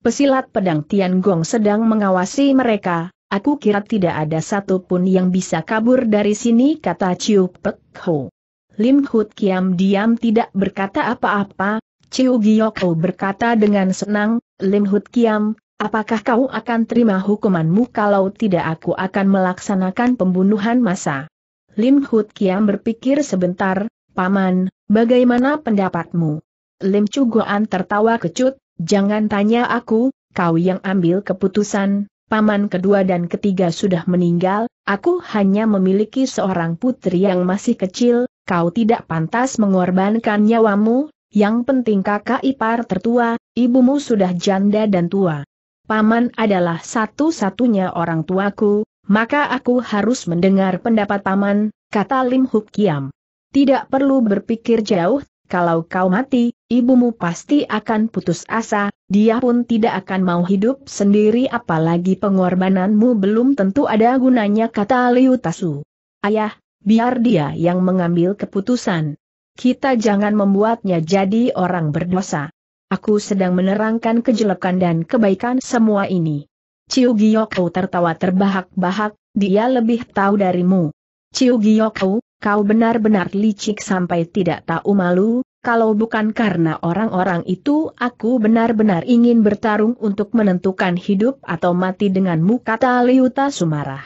Pesilat pedang Tian Gong sedang mengawasi mereka, Aku kira tidak ada satupun yang bisa kabur dari sini kata Chiu Pek Ho. Lim Hut Kiam diam tidak berkata apa-apa, Chiu Giyoko berkata dengan senang, Lim Hut Kiam, apakah kau akan terima hukumanmu kalau tidak aku akan melaksanakan pembunuhan massa? Lim Hut Kiam berpikir sebentar, Paman, bagaimana pendapatmu? Lim Chugoan tertawa kecut, jangan tanya aku, kau yang ambil keputusan, paman kedua dan ketiga sudah meninggal, aku hanya memiliki seorang putri yang masih kecil, kau tidak pantas mengorbankan nyawamu, yang penting kakak ipar tertua, ibumu sudah janda dan tua. Paman adalah satu-satunya orang tuaku, maka aku harus mendengar pendapat paman, kata Lim Huk Kiam. Tidak perlu berpikir jauh, kalau kau mati, ibumu pasti akan putus asa, dia pun tidak akan mau hidup sendiri apalagi pengorbananmu belum tentu ada gunanya kata Liu Tasu. Ayah, biar dia yang mengambil keputusan kita jangan membuatnya jadi orang berdosa. Aku sedang menerangkan kejelekan dan kebaikan semua ini. Ciu Giyoko tertawa terbahak-bahak, dia lebih tahu darimu. Ciu Giyoko, kau benar-benar licik sampai tidak tahu malu, kalau bukan karena orang-orang itu aku benar-benar ingin bertarung untuk menentukan hidup atau mati denganmu kata Liuta Sumarah.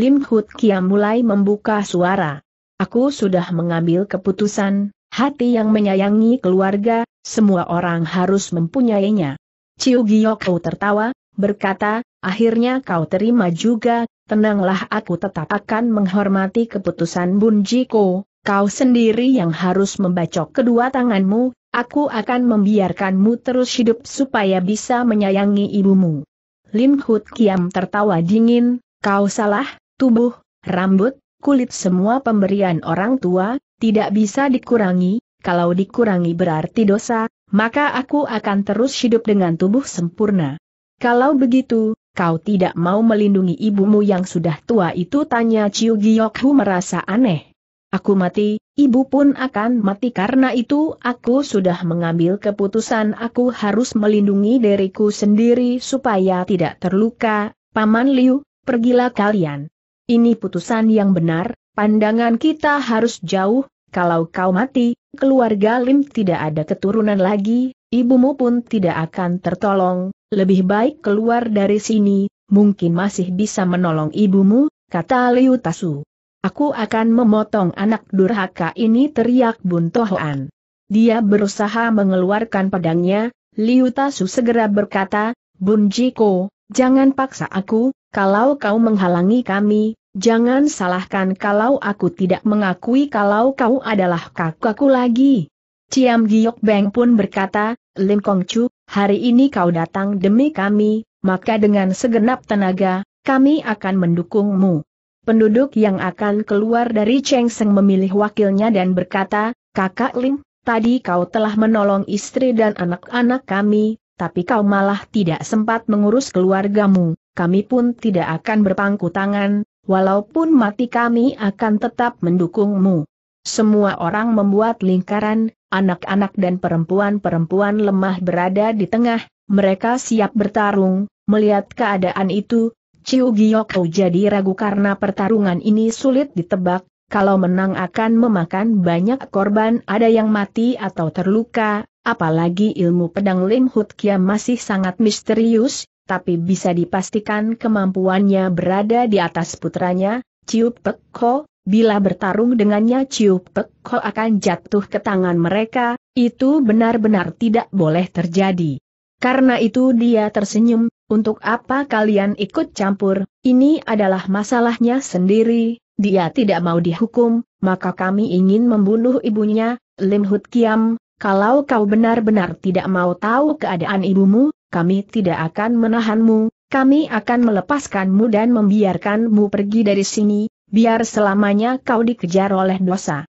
Lim Hut Kia mulai membuka suara. Aku sudah mengambil keputusan, hati yang menyayangi keluarga, semua orang harus mempunyainya. Ciu kau tertawa, berkata, akhirnya kau terima juga, tenanglah aku tetap akan menghormati keputusan Bun Jiko, kau sendiri yang harus membacok kedua tanganmu, aku akan membiarkanmu terus hidup supaya bisa menyayangi ibumu. Lim Hut Kiam tertawa dingin, kau salah, tubuh, rambut, kulit semua pemberian orang tua, tidak bisa dikurangi, kalau dikurangi berarti dosa, maka aku akan terus hidup dengan tubuh sempurna. Kalau begitu, kau tidak mau melindungi ibumu yang sudah tua itu tanya Chiu Giokhu merasa aneh. Aku mati, ibu pun akan mati karena itu aku sudah mengambil keputusan aku harus melindungi diriku sendiri supaya tidak terluka, Paman Liu, pergilah kalian. Ini putusan yang benar, pandangan kita harus jauh, kalau kau mati, keluarga Lim tidak ada keturunan lagi, ibumu pun tidak akan tertolong, lebih baik keluar dari sini, mungkin masih bisa menolong ibumu, kata Liu Tasu. Aku akan memotong anak durhaka ini teriak Bun Tohoan. Dia berusaha mengeluarkan pedangnya, Liu Tasu segera berkata, Bun Jiko, jangan paksa aku, kalau kau menghalangi kami, jangan salahkan kalau aku tidak mengakui kalau kau adalah kakakku lagi. Ciam Giok Beng pun berkata, Lim Kong Chu, hari ini kau datang demi kami, maka dengan segenap tenaga, kami akan mendukungmu. Penduduk yang akan keluar dari Cheng Seng memilih wakilnya dan berkata, Kakak Lim, tadi kau telah menolong istri dan anak-anak kami, tapi kau malah tidak sempat mengurus keluargamu, kami pun tidak akan berpangku tangan, walaupun mati kami akan tetap mendukungmu. Semua orang membuat lingkaran, anak-anak dan perempuan-perempuan lemah berada di tengah, mereka siap bertarung, melihat keadaan itu, Ciu kau jadi ragu karena pertarungan ini sulit ditebak, kalau menang akan memakan banyak korban ada yang mati atau terluka, Apalagi ilmu pedang Lim Hut Kia masih sangat misterius, tapi bisa dipastikan kemampuannya berada di atas putranya, Ciu Pek Ko. bila bertarung dengannya Ciu Pek Ko akan jatuh ke tangan mereka, itu benar-benar tidak boleh terjadi. Karena itu dia tersenyum, untuk apa kalian ikut campur, ini adalah masalahnya sendiri, dia tidak mau dihukum, maka kami ingin membunuh ibunya, Lim Hut Kiam, kalau kau benar-benar tidak mau tahu keadaan ibumu, kami tidak akan menahanmu, kami akan melepaskanmu dan membiarkanmu pergi dari sini, biar selamanya kau dikejar oleh dosa.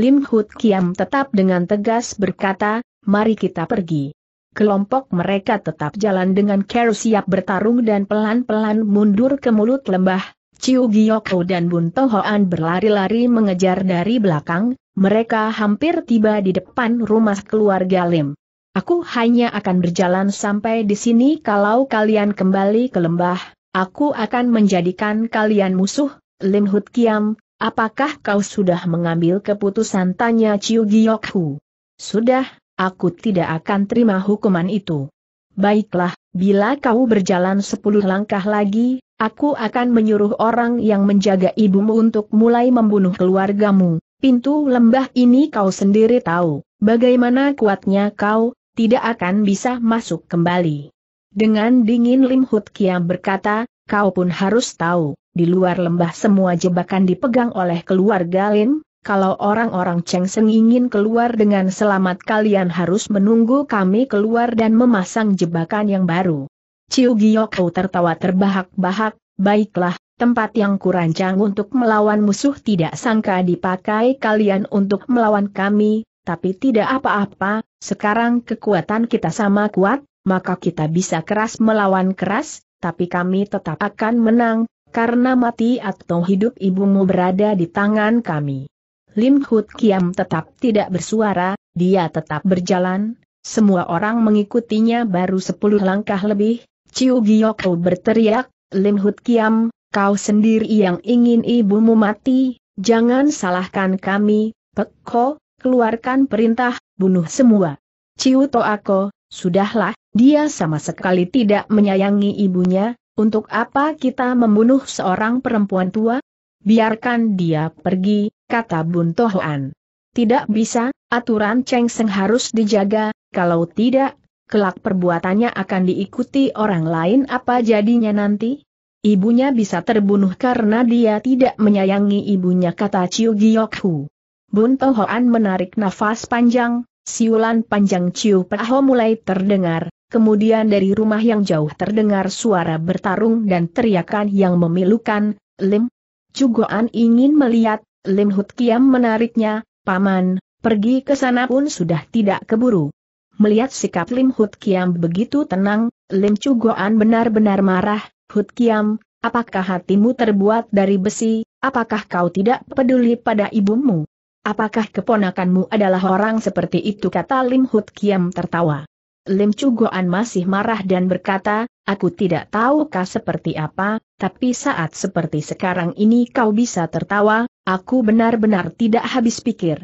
Lim Hut Kiam tetap dengan tegas berkata, mari kita pergi. Kelompok mereka tetap jalan dengan care siap bertarung dan pelan-pelan mundur ke mulut lembah. Ciu Giyoko dan Bun Tohoan berlari-lari mengejar dari belakang, mereka hampir tiba di depan rumah keluarga Lim. Aku hanya akan berjalan sampai di sini kalau kalian kembali ke lembah, aku akan menjadikan kalian musuh, Lim Hut Kiam, apakah kau sudah mengambil keputusan tanya Chiu Giok Hu? Sudah, aku tidak akan terima hukuman itu. Baiklah, bila kau berjalan sepuluh langkah lagi, aku akan menyuruh orang yang menjaga ibumu untuk mulai membunuh keluargamu, Pintu lembah ini kau sendiri tahu, bagaimana kuatnya kau, tidak akan bisa masuk kembali. Dengan dingin Lim Hut Kiam berkata, kau pun harus tahu, di luar lembah semua jebakan dipegang oleh keluarga Lin, kalau orang-orang Cheng Seng ingin keluar dengan selamat kalian harus menunggu kami keluar dan memasang jebakan yang baru. Ciu Giok tertawa terbahak-bahak, baiklah, tempat yang kurancang untuk melawan musuh tidak sangka dipakai kalian untuk melawan kami, tapi tidak apa-apa, sekarang kekuatan kita sama kuat, maka kita bisa keras melawan keras, tapi kami tetap akan menang, karena mati atau hidup ibumu berada di tangan kami. Lim Hut Kiam tetap tidak bersuara, dia tetap berjalan, semua orang mengikutinya baru sepuluh langkah lebih, Ciu Giyoko berteriak, Lim Hut Kiam, kau sendiri yang ingin ibumu mati, jangan salahkan kami, Peko, keluarkan perintah, bunuh semua. Ciu Toako, sudahlah, dia sama sekali tidak menyayangi ibunya, untuk apa kita membunuh seorang perempuan tua? Biarkan dia pergi, kata Bun Tohoan. Tidak bisa, aturan Cheng Seng harus dijaga, kalau tidak, kelak perbuatannya akan diikuti orang lain apa jadinya nanti? Ibunya bisa terbunuh karena dia tidak menyayangi ibunya kata Chiu Giok Hu. Bun Tohoan menarik nafas panjang, siulan panjang Chiu Paho mulai terdengar, kemudian dari rumah yang jauh terdengar suara bertarung dan teriakan yang memilukan, Lim. Cugoan ingin melihat, Lim Hut Kiam menariknya, Paman, pergi ke sana pun sudah tidak keburu. Melihat sikap Lim Hut Kiam begitu tenang, Lim Cugoan benar-benar marah, Hud Kiam, apakah hatimu terbuat dari besi, apakah kau tidak peduli pada ibumu? Apakah keponakanmu adalah orang seperti itu kata Lim Hud Kiam tertawa. Lim Chugoan masih marah dan berkata, aku tidak tahu kah seperti apa, tapi saat seperti sekarang ini kau bisa tertawa, aku benar-benar tidak habis pikir.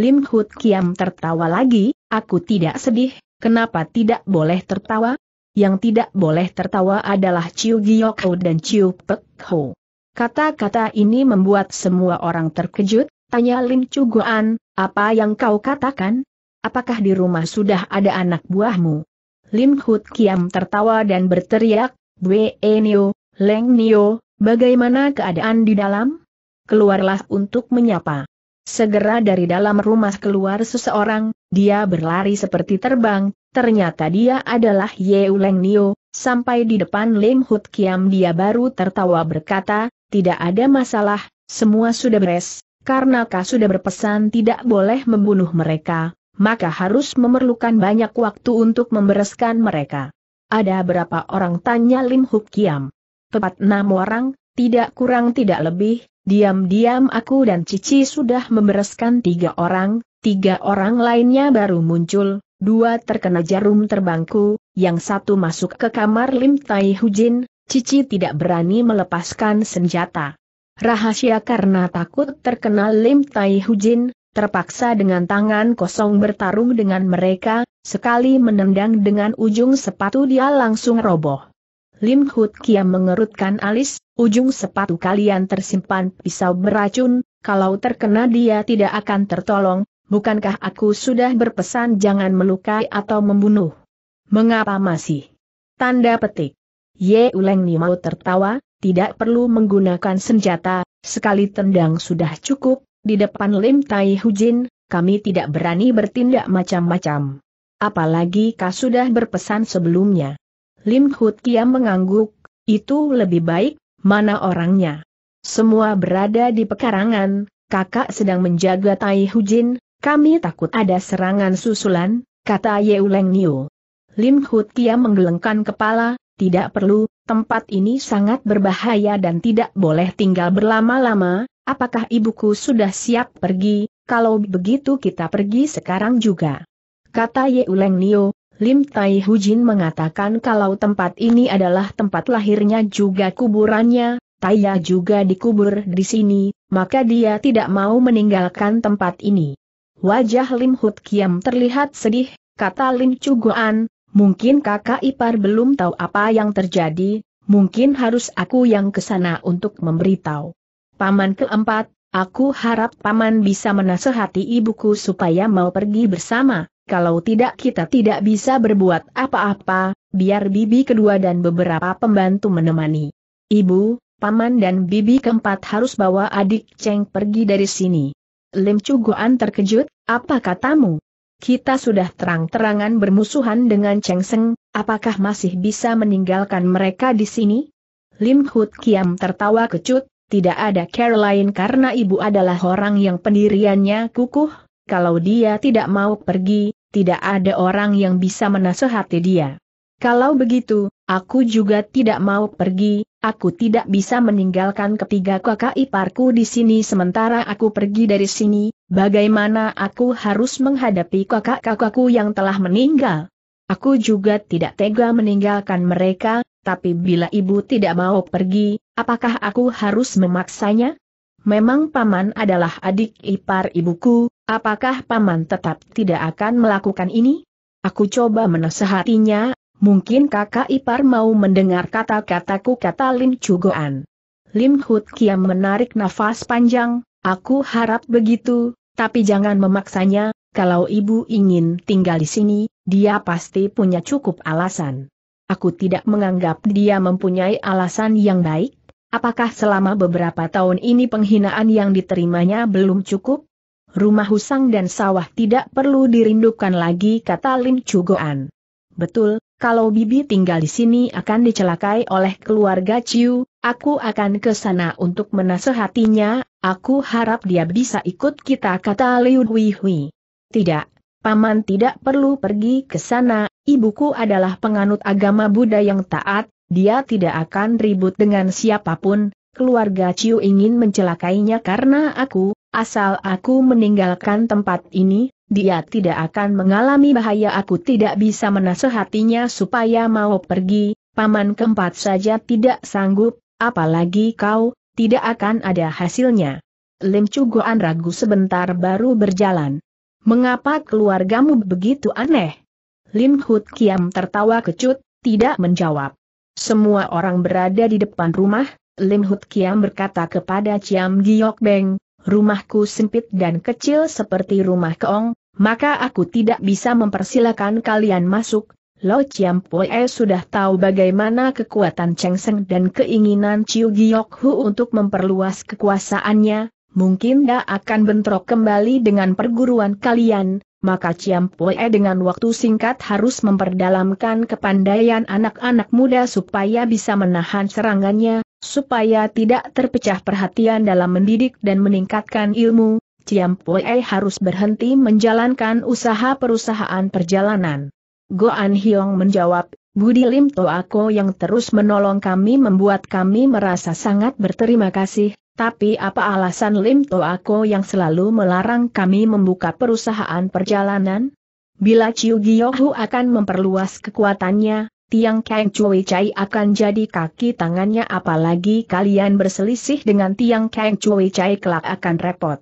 Lim Hud Kiam tertawa lagi, aku tidak sedih, kenapa tidak boleh tertawa? Yang tidak boleh tertawa adalah Chiu Giok dan Chiu Pek Ho. Kata-kata ini membuat semua orang terkejut, tanya Lim Guan, apa yang kau katakan? Apakah di rumah sudah ada anak buahmu? Lim Hut Kiam tertawa dan berteriak, Bwe Nio, Leng Nio, bagaimana keadaan di dalam? Keluarlah untuk menyapa. Segera dari dalam rumah keluar seseorang, dia berlari seperti terbang, ternyata dia adalah Ye Uleng Nio, sampai di depan Lim Hut Kiam dia baru tertawa berkata, tidak ada masalah, semua sudah beres, karena kau sudah berpesan tidak boleh membunuh mereka, maka harus memerlukan banyak waktu untuk membereskan mereka. Ada berapa orang tanya Lim Hut Kiam? Tepat enam orang, tidak kurang tidak lebih, diam-diam aku dan Cici sudah membereskan tiga orang, tiga orang lainnya baru muncul, Dua terkena jarum terbangku, yang satu masuk ke kamar Lim Tai Hujin, Cici tidak berani melepaskan senjata. Rahasia karena takut terkena Lim Tai Hujin, terpaksa dengan tangan kosong bertarung dengan mereka, sekali menendang dengan ujung sepatu dia langsung roboh. Lim Hut Kiam mengerutkan alis, ujung sepatu kalian tersimpan pisau beracun, kalau terkena dia tidak akan tertolong, bukankah aku sudah berpesan jangan melukai atau membunuh? Mengapa masih? Tanda petik. Ye Uleng Nimau tertawa, tidak perlu menggunakan senjata, sekali tendang sudah cukup, di depan Lim Tai Hujin, kami tidak berani bertindak macam-macam. Apalagi kau sudah berpesan sebelumnya. Lim Hut Kiam mengangguk, itu lebih baik, mana orangnya? Semua berada di pekarangan, kakak sedang menjaga Tai Hujin, kami takut ada serangan susulan, kata Yeuleng Nio. Lim Hut Kia menggelengkan kepala, tidak perlu, tempat ini sangat berbahaya dan tidak boleh tinggal berlama-lama, apakah ibuku sudah siap pergi, kalau begitu kita pergi sekarang juga. Kata Yeuleng Nio, Lim Tai Hujin mengatakan kalau tempat ini adalah tempat lahirnya juga kuburannya, Taya juga dikubur di sini, maka dia tidak mau meninggalkan tempat ini. Wajah Lim Hut Kiam terlihat sedih, kata Lim Cuguan. mungkin kakak ipar belum tahu apa yang terjadi, mungkin harus aku yang kesana untuk memberitahu. Paman keempat, aku harap paman bisa menasehati ibuku supaya mau pergi bersama, kalau tidak kita tidak bisa berbuat apa-apa, biar bibi kedua dan beberapa pembantu menemani. Ibu, paman dan bibi keempat harus bawa adik Cheng pergi dari sini. Lim Cuguan terkejut, apa katamu? Kita sudah terang-terangan bermusuhan dengan Cheng Seng, apakah masih bisa meninggalkan mereka di sini? Lim Hut Kiam tertawa kecut, tidak ada care lain karena ibu adalah orang yang pendiriannya kukuh, kalau dia tidak mau pergi, tidak ada orang yang bisa menasehati dia. Kalau begitu, aku juga tidak mau pergi, aku tidak bisa meninggalkan ketiga kakak iparku di sini sementara aku pergi dari sini, bagaimana aku harus menghadapi kakak-kakakku yang telah meninggal? Aku juga tidak tega meninggalkan mereka, tapi bila ibu tidak mau pergi, apakah aku harus memaksanya? Memang paman adalah adik ipar ibuku, apakah paman tetap tidak akan melakukan ini? Aku coba menasehatinya, Mungkin kakak ipar mau mendengar kata-kataku kata Lim Chugoan. Lim Hut Kiam menarik nafas panjang, aku harap begitu, tapi jangan memaksanya, kalau ibu ingin tinggal di sini, dia pasti punya cukup alasan. Aku tidak menganggap dia mempunyai alasan yang baik, apakah selama beberapa tahun ini penghinaan yang diterimanya belum cukup? Rumah husang dan sawah tidak perlu dirindukan lagi kata Lim Chugoan. Betul, kalau Bibi tinggal di sini akan dicelakai oleh keluarga Ciu, aku akan ke sana untuk menasehatinya, aku harap dia bisa ikut kita kata Liu Hui Hui. Tidak, Paman tidak perlu pergi ke sana, ibuku adalah penganut agama Buddha yang taat, dia tidak akan ribut dengan siapapun, keluarga Ciu ingin mencelakainya karena aku, asal aku meninggalkan tempat ini, dia tidak akan mengalami bahaya aku tidak bisa menasehatinya supaya mau pergi, paman keempat saja tidak sanggup, apalagi kau, tidak akan ada hasilnya. Lim Cugoan ragu sebentar baru berjalan. Mengapa keluargamu begitu aneh? Lim Hut Kiam tertawa kecut, tidak menjawab. Semua orang berada di depan rumah, Lim Hut Kiam berkata kepada Ciam Giok Beng, rumahku sempit dan kecil seperti rumah keong, maka aku tidak bisa mempersilakan kalian masuk. Lo Chiam Poe sudah tahu bagaimana kekuatan Cheng Seng dan keinginan Chiu Giok Hu untuk memperluas kekuasaannya, mungkin dia akan bentrok kembali dengan perguruan kalian, maka Chiam Poe dengan waktu singkat harus memperdalamkan kepandaian anak-anak muda supaya bisa menahan serangannya, supaya tidak terpecah perhatian dalam mendidik dan meningkatkan ilmu, Ciam Poe harus berhenti menjalankan usaha perusahaan perjalanan. Goan Hiong menjawab, Budi Lim Toako yang terus menolong kami membuat kami merasa sangat berterima kasih, tapi apa alasan Lim Toako yang selalu melarang kami membuka perusahaan perjalanan? Bila Chiu Giyohu akan memperluas kekuatannya, Tiang Kang Chui Chai akan jadi kaki tangannya apalagi kalian berselisih dengan Tiang Kang Chui Chai kelak akan repot.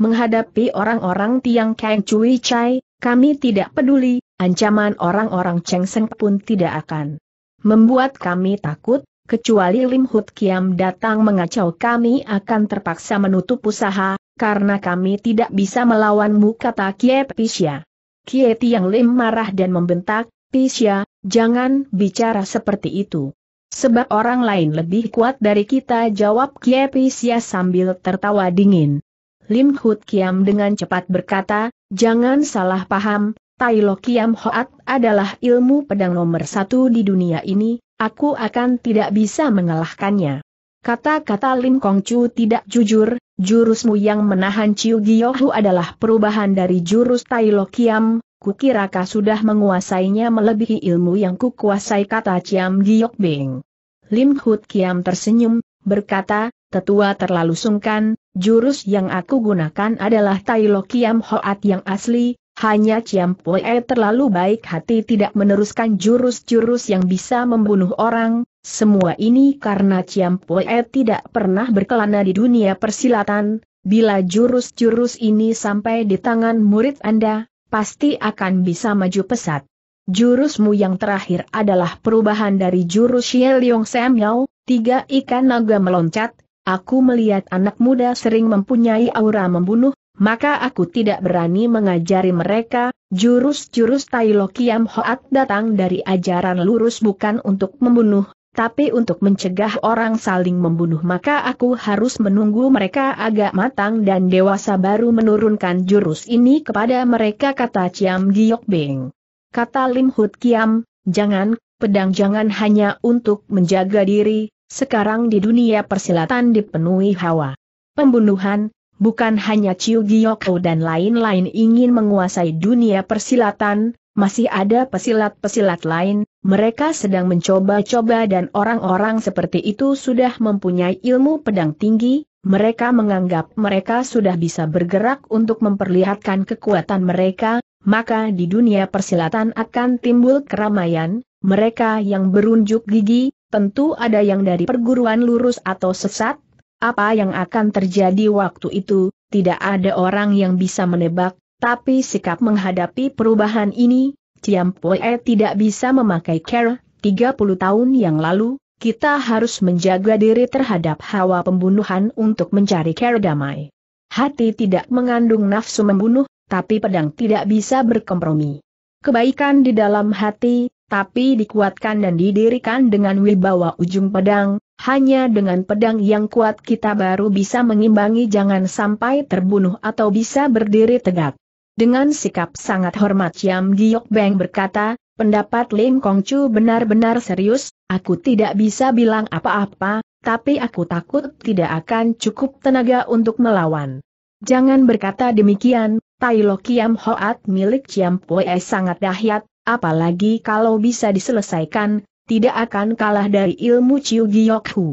Menghadapi orang-orang Tiang Kang Cui Chai, kami tidak peduli, ancaman orang-orang Cheng Seng pun tidak akan membuat kami takut, kecuali Lim Hut Kiam datang mengacau kami akan terpaksa menutup usaha, karena kami tidak bisa melawanmu kata Kie Pisya. Kie Tiang Lim marah dan membentak, Pisya, jangan bicara seperti itu. Sebab orang lain lebih kuat dari kita jawab Kie Pisya sambil tertawa dingin. Lim Hut Kiam dengan cepat berkata, jangan salah paham, Tai Lo Kiam Hoat adalah ilmu pedang nomor satu di dunia ini, aku akan tidak bisa mengalahkannya. Kata-kata Lin Kong Chu tidak jujur, jurusmu yang menahan Chiu Hu adalah perubahan dari jurus Tai Lo Kiam, kukira kau sudah menguasainya melebihi ilmu yang kukuasai kata Ciam Giok Beng. Lim Hut Kiam tersenyum, berkata, tetua terlalu sungkan, jurus yang aku gunakan adalah Tai Lo Kiam Hoat yang asli, hanya Ciam Poe terlalu baik hati tidak meneruskan jurus-jurus yang bisa membunuh orang, semua ini karena Ciam Poe tidak pernah berkelana di dunia persilatan, bila jurus-jurus ini sampai di tangan murid Anda, pasti akan bisa maju pesat. Jurusmu yang terakhir adalah perubahan dari jurus Xie Leong Samuel, tiga ikan naga meloncat, Aku melihat anak muda sering mempunyai aura membunuh, maka aku tidak berani mengajari mereka, jurus-jurus Tai Kiam Hoat datang dari ajaran lurus bukan untuk membunuh, tapi untuk mencegah orang saling membunuh maka aku harus menunggu mereka agak matang dan dewasa baru menurunkan jurus ini kepada mereka kata Ciam Giok Beng. Kata Lim Hut Kiam, jangan, pedang jangan hanya untuk menjaga diri, sekarang di dunia persilatan dipenuhi hawa. Pembunuhan, bukan hanya Chiu Giyoko dan lain-lain ingin menguasai dunia persilatan, masih ada pesilat-pesilat lain, mereka sedang mencoba-coba dan orang-orang seperti itu sudah mempunyai ilmu pedang tinggi, mereka menganggap mereka sudah bisa bergerak untuk memperlihatkan kekuatan mereka, maka di dunia persilatan akan timbul keramaian, mereka yang berunjuk gigi, tentu ada yang dari perguruan lurus atau sesat, apa yang akan terjadi waktu itu, tidak ada orang yang bisa menebak, tapi sikap menghadapi perubahan ini, Ciam Poe tidak bisa memakai care, 30 tahun yang lalu, kita harus menjaga diri terhadap hawa pembunuhan untuk mencari care damai. Hati tidak mengandung nafsu membunuh, tapi pedang tidak bisa berkompromi kebaikan di dalam hati, tapi dikuatkan dan didirikan dengan wibawa ujung pedang, hanya dengan pedang yang kuat kita baru bisa mengimbangi jangan sampai terbunuh atau bisa berdiri tegak. Dengan sikap sangat hormat Yam Giok Beng berkata, pendapat Lim Kong Chu benar-benar serius, aku tidak bisa bilang apa-apa, tapi aku takut tidak akan cukup tenaga untuk melawan. Jangan berkata demikian, Tai Lo Kiam Hoat milik Chiam Pue sangat dahsyat, apalagi kalau bisa diselesaikan, tidak akan kalah dari ilmu Chiu Giok Hu.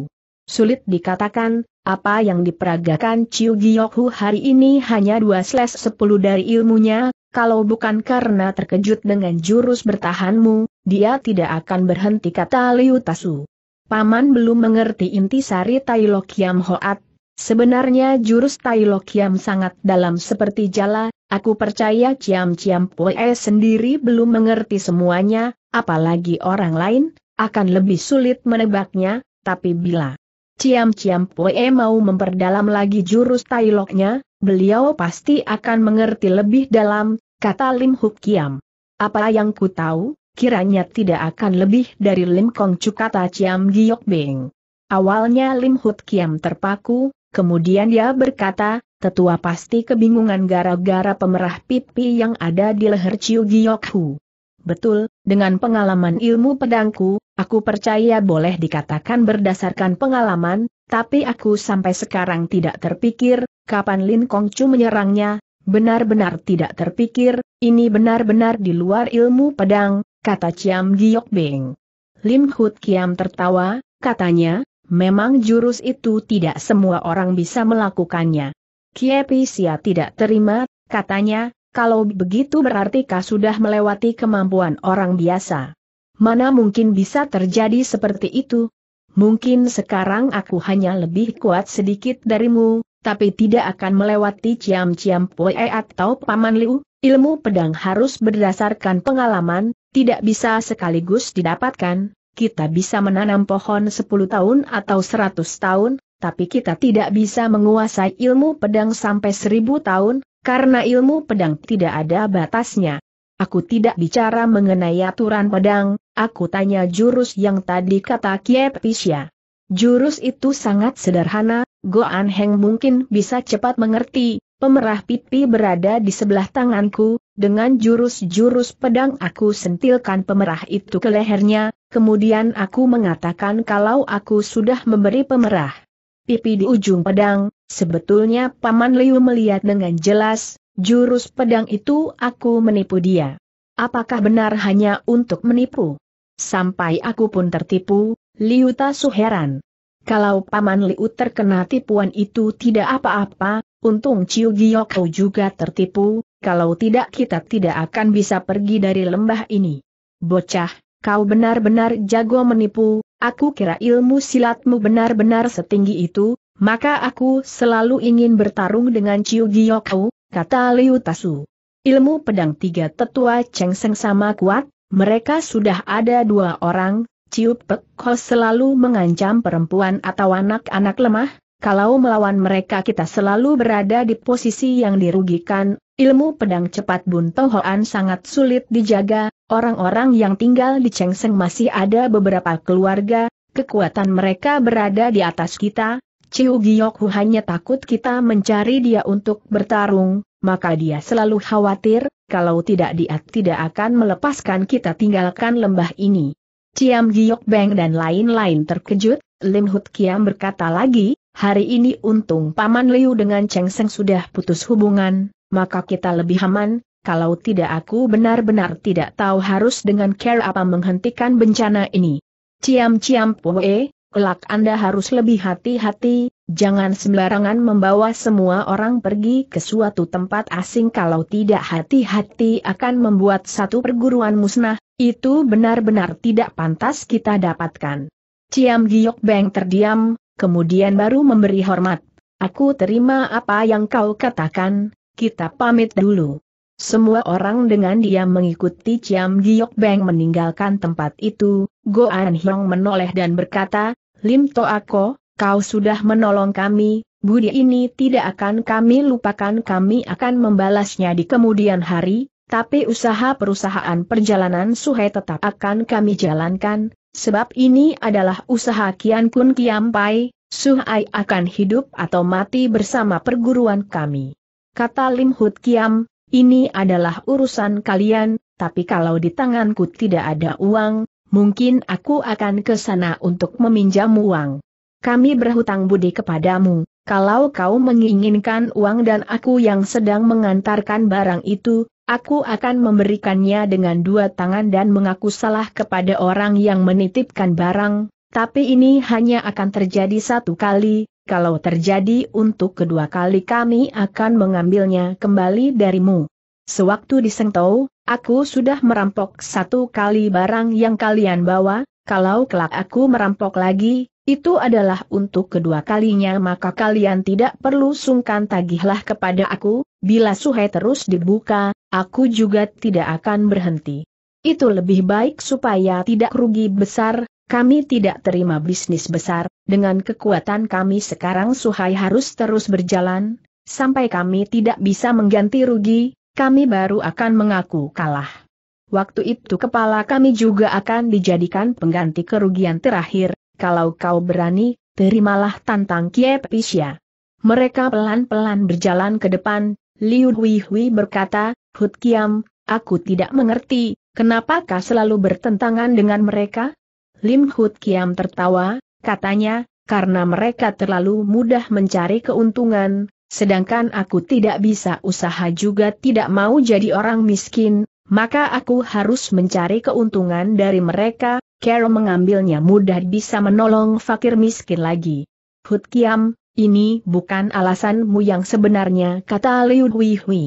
Sulit dikatakan, apa yang diperagakan Chiu Giok Hu hari ini hanya 2-10 dari ilmunya, kalau bukan karena terkejut dengan jurus bertahanmu, dia tidak akan berhenti kata Liu Tasu. Paman belum mengerti inti sari Tai Lo Kiam Hoat. Sebenarnya jurus Tai Lo Kiam sangat dalam seperti jala, Aku percaya Ciam-Ciam Poe sendiri belum mengerti semuanya, apalagi orang lain, akan lebih sulit menebaknya, tapi bila Ciam-Ciam Poe mau memperdalam lagi jurus Tailoknya, beliau pasti akan mengerti lebih dalam, kata Lim Huk Kiam. Apa yang ku tahu, kiranya tidak akan lebih dari Lim Kong Chu kata Ciam Giok Beng. Awalnya Lim Huk Kiam terpaku, kemudian dia berkata, tetua pasti kebingungan gara-gara pemerah pipi yang ada di leher Chiu Hu. Betul, dengan pengalaman ilmu pedangku, aku percaya boleh dikatakan berdasarkan pengalaman, tapi aku sampai sekarang tidak terpikir, kapan Lin Kong Chu menyerangnya, benar-benar tidak terpikir, ini benar-benar di luar ilmu pedang, kata Chiam Giok Beng. Lim Hut Kiam tertawa, katanya, memang jurus itu tidak semua orang bisa melakukannya sia tidak terima, katanya, kalau begitu berarti kau sudah melewati kemampuan orang biasa. Mana mungkin bisa terjadi seperti itu? Mungkin sekarang aku hanya lebih kuat sedikit darimu, tapi tidak akan melewati ciam-ciam poe atau paman liu. Ilmu pedang harus berdasarkan pengalaman, tidak bisa sekaligus didapatkan. Kita bisa menanam pohon 10 tahun atau 100 tahun, tapi kita tidak bisa menguasai ilmu pedang sampai seribu tahun, karena ilmu pedang tidak ada batasnya. Aku tidak bicara mengenai aturan pedang, aku tanya jurus yang tadi kata Kiepisya. Jurus itu sangat sederhana, Goan Heng mungkin bisa cepat mengerti, pemerah pipi berada di sebelah tanganku, dengan jurus-jurus pedang aku sentilkan pemerah itu ke lehernya, kemudian aku mengatakan kalau aku sudah memberi pemerah pipi di ujung pedang, sebetulnya Paman Liu melihat dengan jelas, jurus pedang itu aku menipu dia. Apakah benar hanya untuk menipu? Sampai aku pun tertipu, Liu Tasu heran. Kalau Paman Liu terkena tipuan itu tidak apa-apa, untung Ciu Giyokau juga tertipu, kalau tidak kita tidak akan bisa pergi dari lembah ini. Bocah, kau benar-benar jago menipu, aku kira ilmu silatmu benar-benar setinggi itu, maka aku selalu ingin bertarung dengan Ciu Giyokau, kata Liu Tasu. Ilmu pedang tiga tetua Chengseng sama kuat, mereka sudah ada dua orang, Ciu Pek selalu mengancam perempuan atau anak-anak lemah, kalau melawan mereka kita selalu berada di posisi yang dirugikan, ilmu pedang cepat Bun Tohoan sangat sulit dijaga, Orang-orang yang tinggal di Chengseng masih ada beberapa keluarga, kekuatan mereka berada di atas kita, Ciu Giyokhu hanya takut kita mencari dia untuk bertarung, maka dia selalu khawatir, kalau tidak dia tidak akan melepaskan kita tinggalkan lembah ini. Ciam Giyok Beng dan lain-lain terkejut, Lim Hut Kiam berkata lagi, hari ini untung Paman Liu dengan Cheng sudah putus hubungan, maka kita lebih aman, kalau tidak aku benar-benar tidak tahu harus dengan care apa menghentikan bencana ini. Ciam-ciam Poe, kelak Anda harus lebih hati-hati, jangan sembarangan membawa semua orang pergi ke suatu tempat asing kalau tidak hati-hati akan membuat satu perguruan musnah, itu benar-benar tidak pantas kita dapatkan. Ciam Giok Beng terdiam, kemudian baru memberi hormat. Aku terima apa yang kau katakan, kita pamit dulu. Semua orang dengan dia mengikuti Ciam Giok Beng meninggalkan tempat itu, Go An Hyong menoleh dan berkata, Lim Ako, kau sudah menolong kami, budi ini tidak akan kami lupakan kami akan membalasnya di kemudian hari, tapi usaha perusahaan perjalanan Suhai tetap akan kami jalankan, sebab ini adalah usaha Kian Kun Kiam Pai, Suhai akan hidup atau mati bersama perguruan kami. Kata Lim Hut Kiam, ini adalah urusan kalian, tapi kalau di tanganku tidak ada uang, mungkin aku akan ke sana untuk meminjam uang. Kami berhutang budi kepadamu, kalau kau menginginkan uang dan aku yang sedang mengantarkan barang itu, aku akan memberikannya dengan dua tangan dan mengaku salah kepada orang yang menitipkan barang, tapi ini hanya akan terjadi satu kali, kalau terjadi untuk kedua kali kami akan mengambilnya kembali darimu. Sewaktu di Sengtou, aku sudah merampok satu kali barang yang kalian bawa, kalau kelak aku merampok lagi, itu adalah untuk kedua kalinya maka kalian tidak perlu sungkan tagihlah kepada aku, bila suhai terus dibuka, aku juga tidak akan berhenti. Itu lebih baik supaya tidak rugi besar, kami tidak terima bisnis besar, dengan kekuatan kami sekarang Suhai harus terus berjalan, sampai kami tidak bisa mengganti rugi, kami baru akan mengaku kalah. Waktu itu kepala kami juga akan dijadikan pengganti kerugian terakhir, kalau kau berani, terimalah tantang Pisya. Mereka pelan-pelan berjalan ke depan, Liu Huihui berkata, Hut Kiam, aku tidak mengerti, kenapakah selalu bertentangan dengan mereka? Lim Hut Kiam tertawa, katanya, karena mereka terlalu mudah mencari keuntungan, sedangkan aku tidak bisa usaha juga tidak mau jadi orang miskin, maka aku harus mencari keuntungan dari mereka, Carol mengambilnya mudah bisa menolong fakir miskin lagi. Hut Kiam, ini bukan alasanmu yang sebenarnya kata Liu Hui Hui.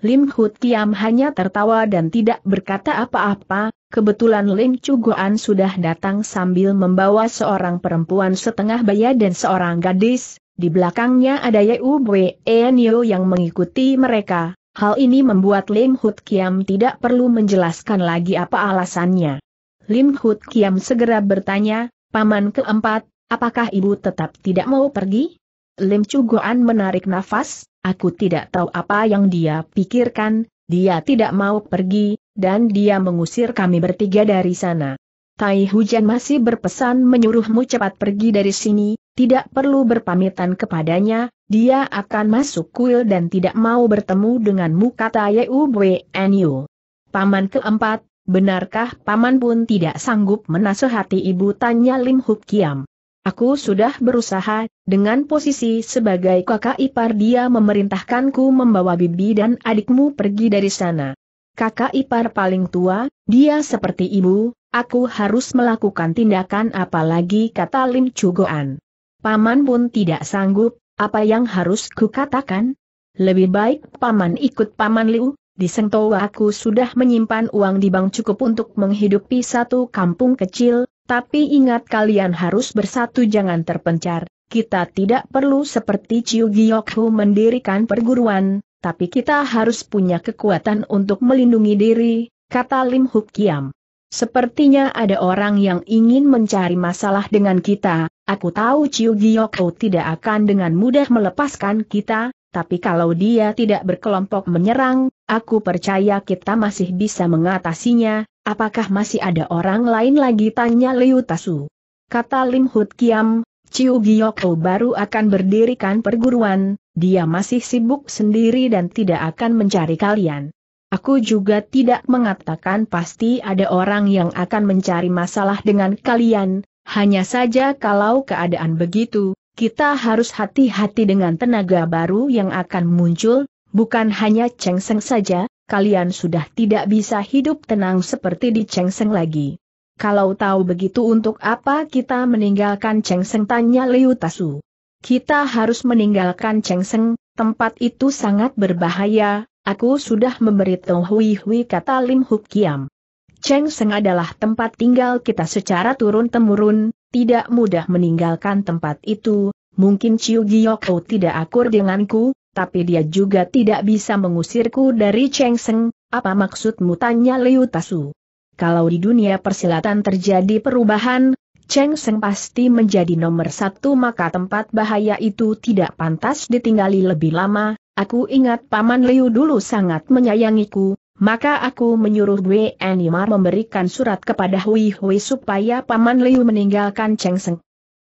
Lim Hut Kiam hanya tertawa dan tidak berkata apa-apa, Kebetulan Lim Guan sudah datang sambil membawa seorang perempuan setengah baya dan seorang gadis, di belakangnya ada Yue Enyo yang mengikuti mereka. Hal ini membuat Lim Hut Kiam tidak perlu menjelaskan lagi apa alasannya. Lim Hut Kiam segera bertanya, Paman keempat, apakah ibu tetap tidak mau pergi? Lim Guan menarik nafas, aku tidak tahu apa yang dia pikirkan, dia tidak mau pergi, dan dia mengusir kami bertiga dari sana. Tai hujan masih berpesan menyuruhmu cepat pergi dari sini, tidak perlu berpamitan kepadanya, dia akan masuk kuil dan tidak mau bertemu denganmu kata Yeubwenyu. Paman keempat, benarkah paman pun tidak sanggup menasehati ibu tanya Lim Huk Kiam. Aku sudah berusaha, dengan posisi sebagai kakak ipar dia memerintahkanku membawa bibi dan adikmu pergi dari sana kakak ipar paling tua, dia seperti ibu, aku harus melakukan tindakan apalagi kata Lim Cugoan. Paman pun tidak sanggup, apa yang harus kukatakan? Lebih baik paman ikut paman Liu, di Sengtowa aku sudah menyimpan uang di bank cukup untuk menghidupi satu kampung kecil, tapi ingat kalian harus bersatu jangan terpencar, kita tidak perlu seperti Chiu Giokhu mendirikan perguruan, tapi kita harus punya kekuatan untuk melindungi diri, kata Lim Huk Kiam. Sepertinya ada orang yang ingin mencari masalah dengan kita, aku tahu Chiu Giyoko tidak akan dengan mudah melepaskan kita, tapi kalau dia tidak berkelompok menyerang, aku percaya kita masih bisa mengatasinya, apakah masih ada orang lain lagi tanya Liu Tasu. Kata Lim Hut Kiam, Ciu Giyoko baru akan berdirikan perguruan, dia masih sibuk sendiri dan tidak akan mencari kalian. Aku juga tidak mengatakan pasti ada orang yang akan mencari masalah dengan kalian, hanya saja kalau keadaan begitu, kita harus hati-hati dengan tenaga baru yang akan muncul, bukan hanya Cengseng saja, kalian sudah tidak bisa hidup tenang seperti di Cengseng lagi. Kalau tahu begitu untuk apa kita meninggalkan Cheng Seng tanya Liu Tasu. Kita harus meninggalkan Cheng Seng, tempat itu sangat berbahaya, aku sudah memberitahu Hui Hui kata Lim Huk Kiam. Cheng Seng adalah tempat tinggal kita secara turun-temurun, tidak mudah meninggalkan tempat itu, mungkin Chiu Giokau tidak akur denganku, tapi dia juga tidak bisa mengusirku dari Cheng Seng, apa maksudmu tanya Liu Tasu kalau di dunia persilatan terjadi perubahan, Cheng Seng pasti menjadi nomor satu maka tempat bahaya itu tidak pantas ditinggali lebih lama, aku ingat Paman Liu dulu sangat menyayangiku, maka aku menyuruh Wei Animar memberikan surat kepada Hui Hui supaya Paman Liu meninggalkan Cheng Seng.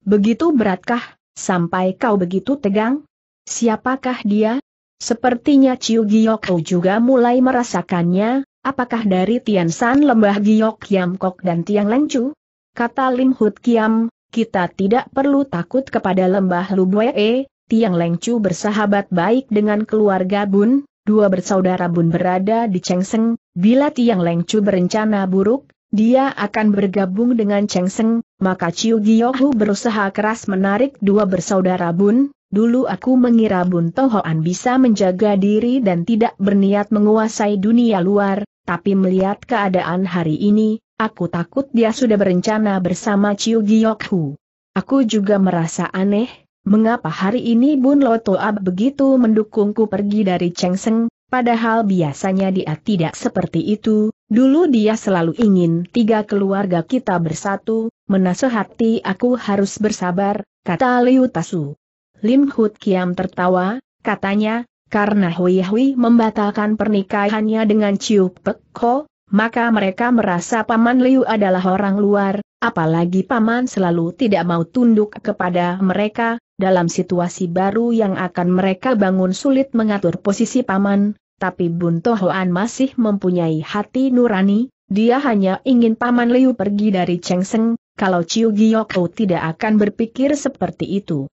Begitu beratkah, sampai kau begitu tegang? Siapakah dia? Sepertinya Chiu Giokau juga mulai merasakannya, Apakah dari Tian San Lembah Giok Kiam Kok dan Tiang Lengcu? Kata Lim Hut Kiam, kita tidak perlu takut kepada Lembah Lubuee, Tiang Lengcu bersahabat baik dengan keluarga Bun, dua bersaudara Bun berada di Chengseng, bila Tiang Lengcu berencana buruk, dia akan bergabung dengan Chengseng, maka Chiu Giyohu berusaha keras menarik dua bersaudara Bun, Dulu aku mengira Bun Tohoan bisa menjaga diri dan tidak berniat menguasai dunia luar, tapi melihat keadaan hari ini, aku takut dia sudah berencana bersama Chiu Giok Hu. Aku juga merasa aneh, mengapa hari ini Bun Loto Ab begitu mendukungku pergi dari Chengseng, padahal biasanya dia tidak seperti itu, dulu dia selalu ingin tiga keluarga kita bersatu, menasehati aku harus bersabar, kata Liu Tasu. Lim Hut Kiam tertawa, katanya, karena Hui Hui membatalkan pernikahannya dengan Chiu Pek Ho, maka mereka merasa Paman Liu adalah orang luar, apalagi Paman selalu tidak mau tunduk kepada mereka, dalam situasi baru yang akan mereka bangun sulit mengatur posisi Paman, tapi Bun Tohoan masih mempunyai hati nurani, dia hanya ingin Paman Liu pergi dari Chengseng, kalau Chiu Giyokou tidak akan berpikir seperti itu.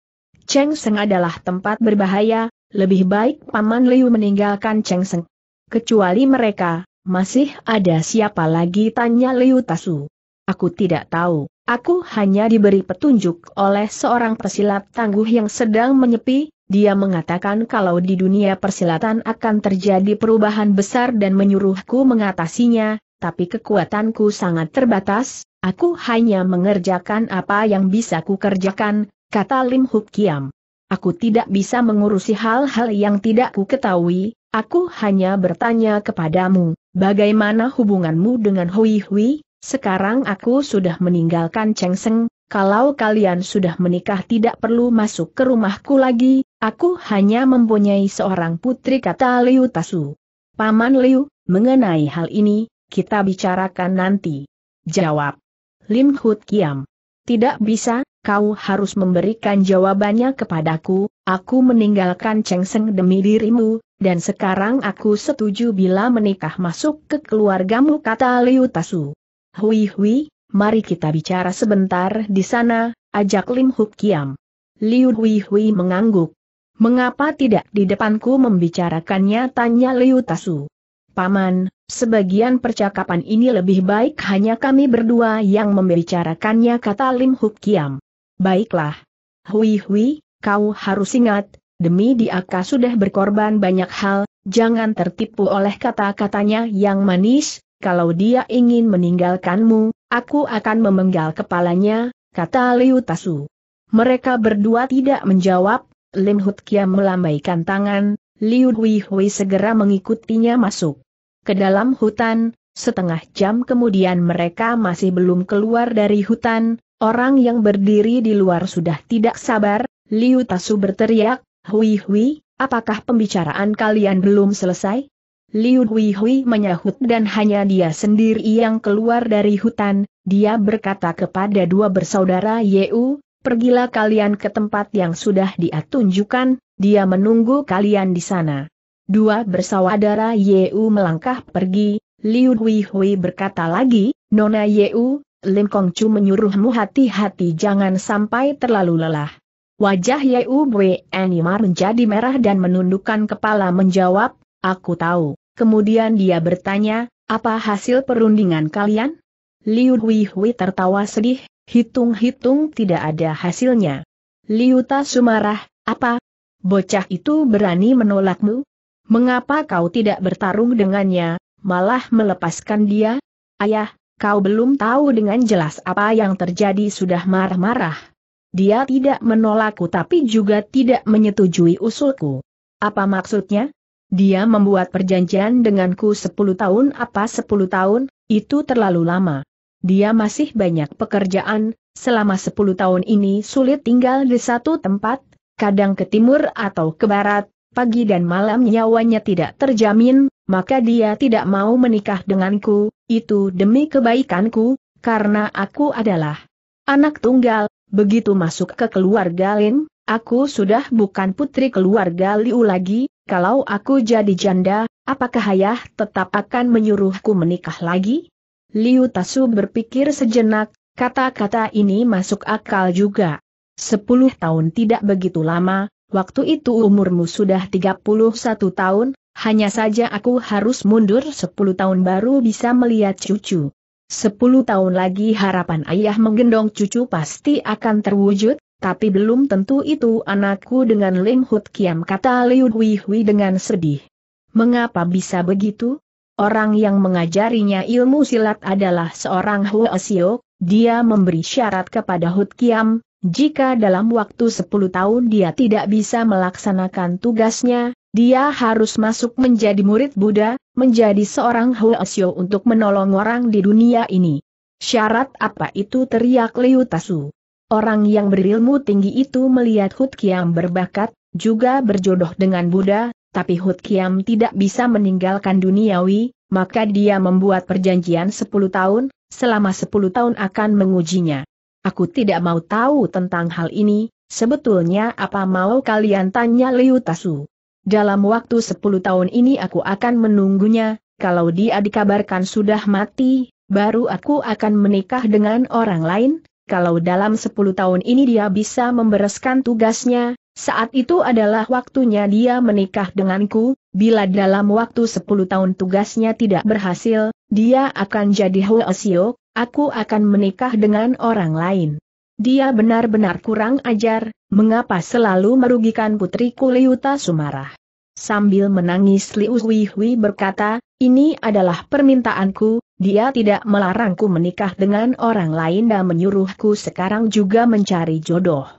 Cheng Seng adalah tempat berbahaya, lebih baik Paman Liu meninggalkan Cheng Seng. Kecuali mereka, masih ada siapa lagi tanya Liu Tasu. Aku tidak tahu, aku hanya diberi petunjuk oleh seorang pesilat tangguh yang sedang menyepi, dia mengatakan kalau di dunia persilatan akan terjadi perubahan besar dan menyuruhku mengatasinya, tapi kekuatanku sangat terbatas, aku hanya mengerjakan apa yang bisa kukerjakan, kata Lim Huk Kiam. Aku tidak bisa mengurusi hal-hal yang tidak ku ketahui, aku hanya bertanya kepadamu, bagaimana hubunganmu dengan Hui Hui? Sekarang aku sudah meninggalkan Cheng Seng, kalau kalian sudah menikah tidak perlu masuk ke rumahku lagi, aku hanya mempunyai seorang putri kata Liu Tasu. Paman Liu, mengenai hal ini, kita bicarakan nanti. Jawab. Lim Hut Kiam. Tidak bisa, kau harus memberikan jawabannya kepadaku, aku meninggalkan Cheng demi dirimu, dan sekarang aku setuju bila menikah masuk ke keluargamu kata Liu Tasu. Hui Hui, mari kita bicara sebentar di sana, ajak Lim Huk Kiam. Liu Hui Hui mengangguk. Mengapa tidak di depanku membicarakannya tanya Liu Tasu. Paman, sebagian percakapan ini lebih baik hanya kami berdua yang membicarakannya kata Lim Huk Kiam. Baiklah. Hui Hui, kau harus ingat, demi diaka sudah berkorban banyak hal, jangan tertipu oleh kata-katanya yang manis, kalau dia ingin meninggalkanmu, aku akan memenggal kepalanya, kata Liu Tasu. Mereka berdua tidak menjawab, Lim Hut Kiam melambaikan tangan, Liu Hui Hui segera mengikutinya masuk. Ke dalam hutan, Setengah jam kemudian mereka masih belum keluar dari hutan, orang yang berdiri di luar sudah tidak sabar, Liu Tasu berteriak, Hui Hui, apakah pembicaraan kalian belum selesai? Liu Hui Hui menyahut dan hanya dia sendiri yang keluar dari hutan, dia berkata kepada dua bersaudara Yeu, pergilah kalian ke tempat yang sudah dia tunjukkan, dia menunggu kalian di sana. Dua bersaudara Yeu melangkah pergi, Liu Hui Hui berkata lagi, Nona Yeu, Lim Kong Chu menyuruhmu hati-hati jangan sampai terlalu lelah. Wajah Yeu Bwe Animar menjadi merah dan menundukkan kepala menjawab, aku tahu. Kemudian dia bertanya, apa hasil perundingan kalian? Liu Hui Hui tertawa sedih, hitung-hitung tidak ada hasilnya. Liu Ta sumarah, apa? Bocah itu berani menolakmu? Mengapa kau tidak bertarung dengannya, malah melepaskan dia. Ayah, kau belum tahu dengan jelas apa yang terjadi sudah marah-marah. Dia tidak menolakku tapi juga tidak menyetujui usulku. Apa maksudnya? Dia membuat perjanjian denganku 10 tahun apa 10 tahun, itu terlalu lama. Dia masih banyak pekerjaan, selama 10 tahun ini sulit tinggal di satu tempat, kadang ke timur atau ke barat, pagi dan malam nyawanya tidak terjamin, maka dia tidak mau menikah denganku, itu demi kebaikanku, karena aku adalah anak tunggal, begitu masuk ke keluarga Lin, aku sudah bukan putri keluarga Liu lagi, kalau aku jadi janda, apakah ayah tetap akan menyuruhku menikah lagi? Liu Tasu berpikir sejenak, kata-kata ini masuk akal juga. Sepuluh tahun tidak begitu lama, waktu itu umurmu sudah 31 tahun, hanya saja aku harus mundur 10 tahun baru bisa melihat cucu. 10 tahun lagi harapan ayah menggendong cucu pasti akan terwujud, tapi belum tentu itu anakku dengan Lim Hut Kiam kata Liu Hui dengan sedih. Mengapa bisa begitu? Orang yang mengajarinya ilmu silat adalah seorang Huo Xiao, dia memberi syarat kepada Hut Kiam, jika dalam waktu 10 tahun dia tidak bisa melaksanakan tugasnya, dia harus masuk menjadi murid Buddha, menjadi seorang Huasyo untuk menolong orang di dunia ini. Syarat apa itu teriak Liu Tasu. Orang yang berilmu tinggi itu melihat Hut Kiam berbakat, juga berjodoh dengan Buddha, tapi Hut Kiam tidak bisa meninggalkan duniawi, maka dia membuat perjanjian 10 tahun, selama 10 tahun akan mengujinya. Aku tidak mau tahu tentang hal ini, sebetulnya apa mau kalian tanya Liu Tasu. Dalam waktu 10 tahun ini aku akan menunggunya, kalau dia dikabarkan sudah mati, baru aku akan menikah dengan orang lain, kalau dalam 10 tahun ini dia bisa membereskan tugasnya, saat itu adalah waktunya dia menikah denganku, bila dalam waktu 10 tahun tugasnya tidak berhasil, dia akan jadi Huasio, Aku akan menikah dengan orang lain. Dia benar-benar kurang ajar, mengapa selalu merugikan putriku Liuta Sumarah. Sambil menangis Liu Huihui berkata, ini adalah permintaanku, dia tidak melarangku menikah dengan orang lain dan menyuruhku sekarang juga mencari jodoh.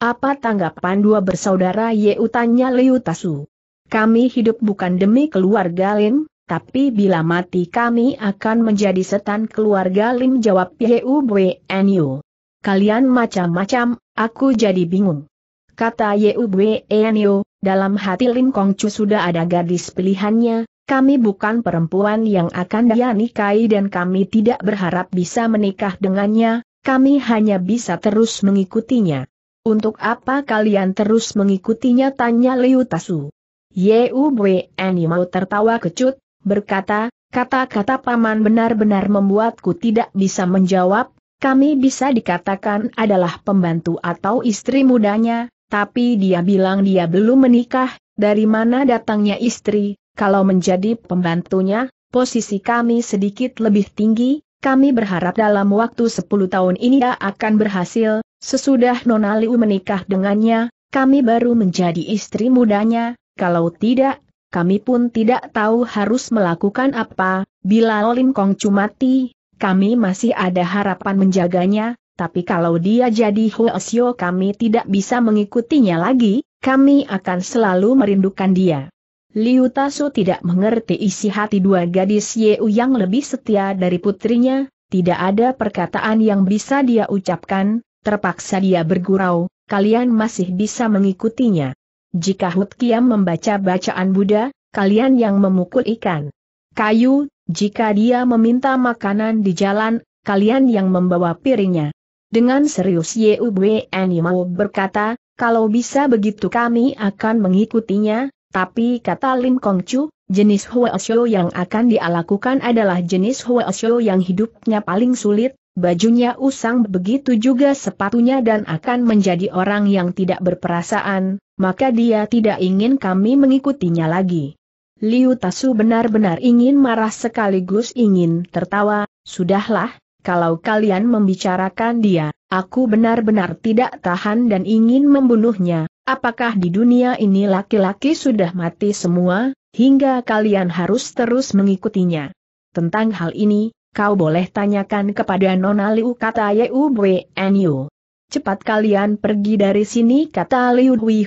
Apa tanggapan dua bersaudara Ye tanya Liu Tasu? Kami hidup bukan demi keluarga Lin, tapi bila mati kami akan menjadi setan keluarga Lim jawab Yubwenyu. E kalian macam-macam, aku jadi bingung. Kata Yubwenyu, e dalam hati Lim Kongcu sudah ada gadis pilihannya, kami bukan perempuan yang akan dia nikahi dan kami tidak berharap bisa menikah dengannya, kami hanya bisa terus mengikutinya. Untuk apa kalian terus mengikutinya tanya Liu Tasu. Yeu e mau tertawa kecut, berkata, kata-kata paman benar-benar membuatku tidak bisa menjawab, kami bisa dikatakan adalah pembantu atau istri mudanya, tapi dia bilang dia belum menikah, dari mana datangnya istri, kalau menjadi pembantunya, posisi kami sedikit lebih tinggi, kami berharap dalam waktu 10 tahun ini dia akan berhasil, sesudah Nonaliu menikah dengannya, kami baru menjadi istri mudanya, kalau tidak, kami pun tidak tahu harus melakukan apa, bila Lim Kong mati, kami masih ada harapan menjaganya, tapi kalau dia jadi Xiu kami tidak bisa mengikutinya lagi, kami akan selalu merindukan dia. Liu Tasu tidak mengerti isi hati dua gadis Yeu yang lebih setia dari putrinya, tidak ada perkataan yang bisa dia ucapkan, terpaksa dia bergurau, kalian masih bisa mengikutinya. Jika Hut Kiam membaca bacaan Buddha, kalian yang memukul ikan kayu, jika dia meminta makanan di jalan, kalian yang membawa piringnya. Dengan serius Yubwe Animal berkata, kalau bisa begitu kami akan mengikutinya, tapi kata Lim Kongcu, jenis Huasyo yang akan dialakukan adalah jenis Huasyo yang hidupnya paling sulit, bajunya usang begitu juga sepatunya dan akan menjadi orang yang tidak berperasaan, maka dia tidak ingin kami mengikutinya lagi. Liu Tasu benar-benar ingin marah sekaligus ingin tertawa, sudahlah, kalau kalian membicarakan dia, aku benar-benar tidak tahan dan ingin membunuhnya, apakah di dunia ini laki-laki sudah mati semua, hingga kalian harus terus mengikutinya. Tentang hal ini, Kau boleh tanyakan kepada Nona Liu kata Yu Yu. Cepat kalian pergi dari sini kata Liu Hui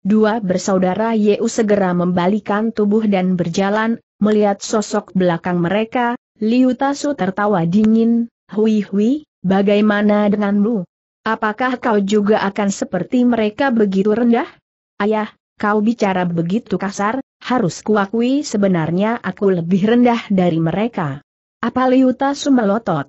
Dua bersaudara Yeu segera membalikan tubuh dan berjalan, melihat sosok belakang mereka, Liu Tasu tertawa dingin, Hui Hui, bagaimana denganmu? Apakah kau juga akan seperti mereka begitu rendah? Ayah, kau bicara begitu kasar, harus kuakui sebenarnya aku lebih rendah dari mereka. Apa Liuta sumelotot?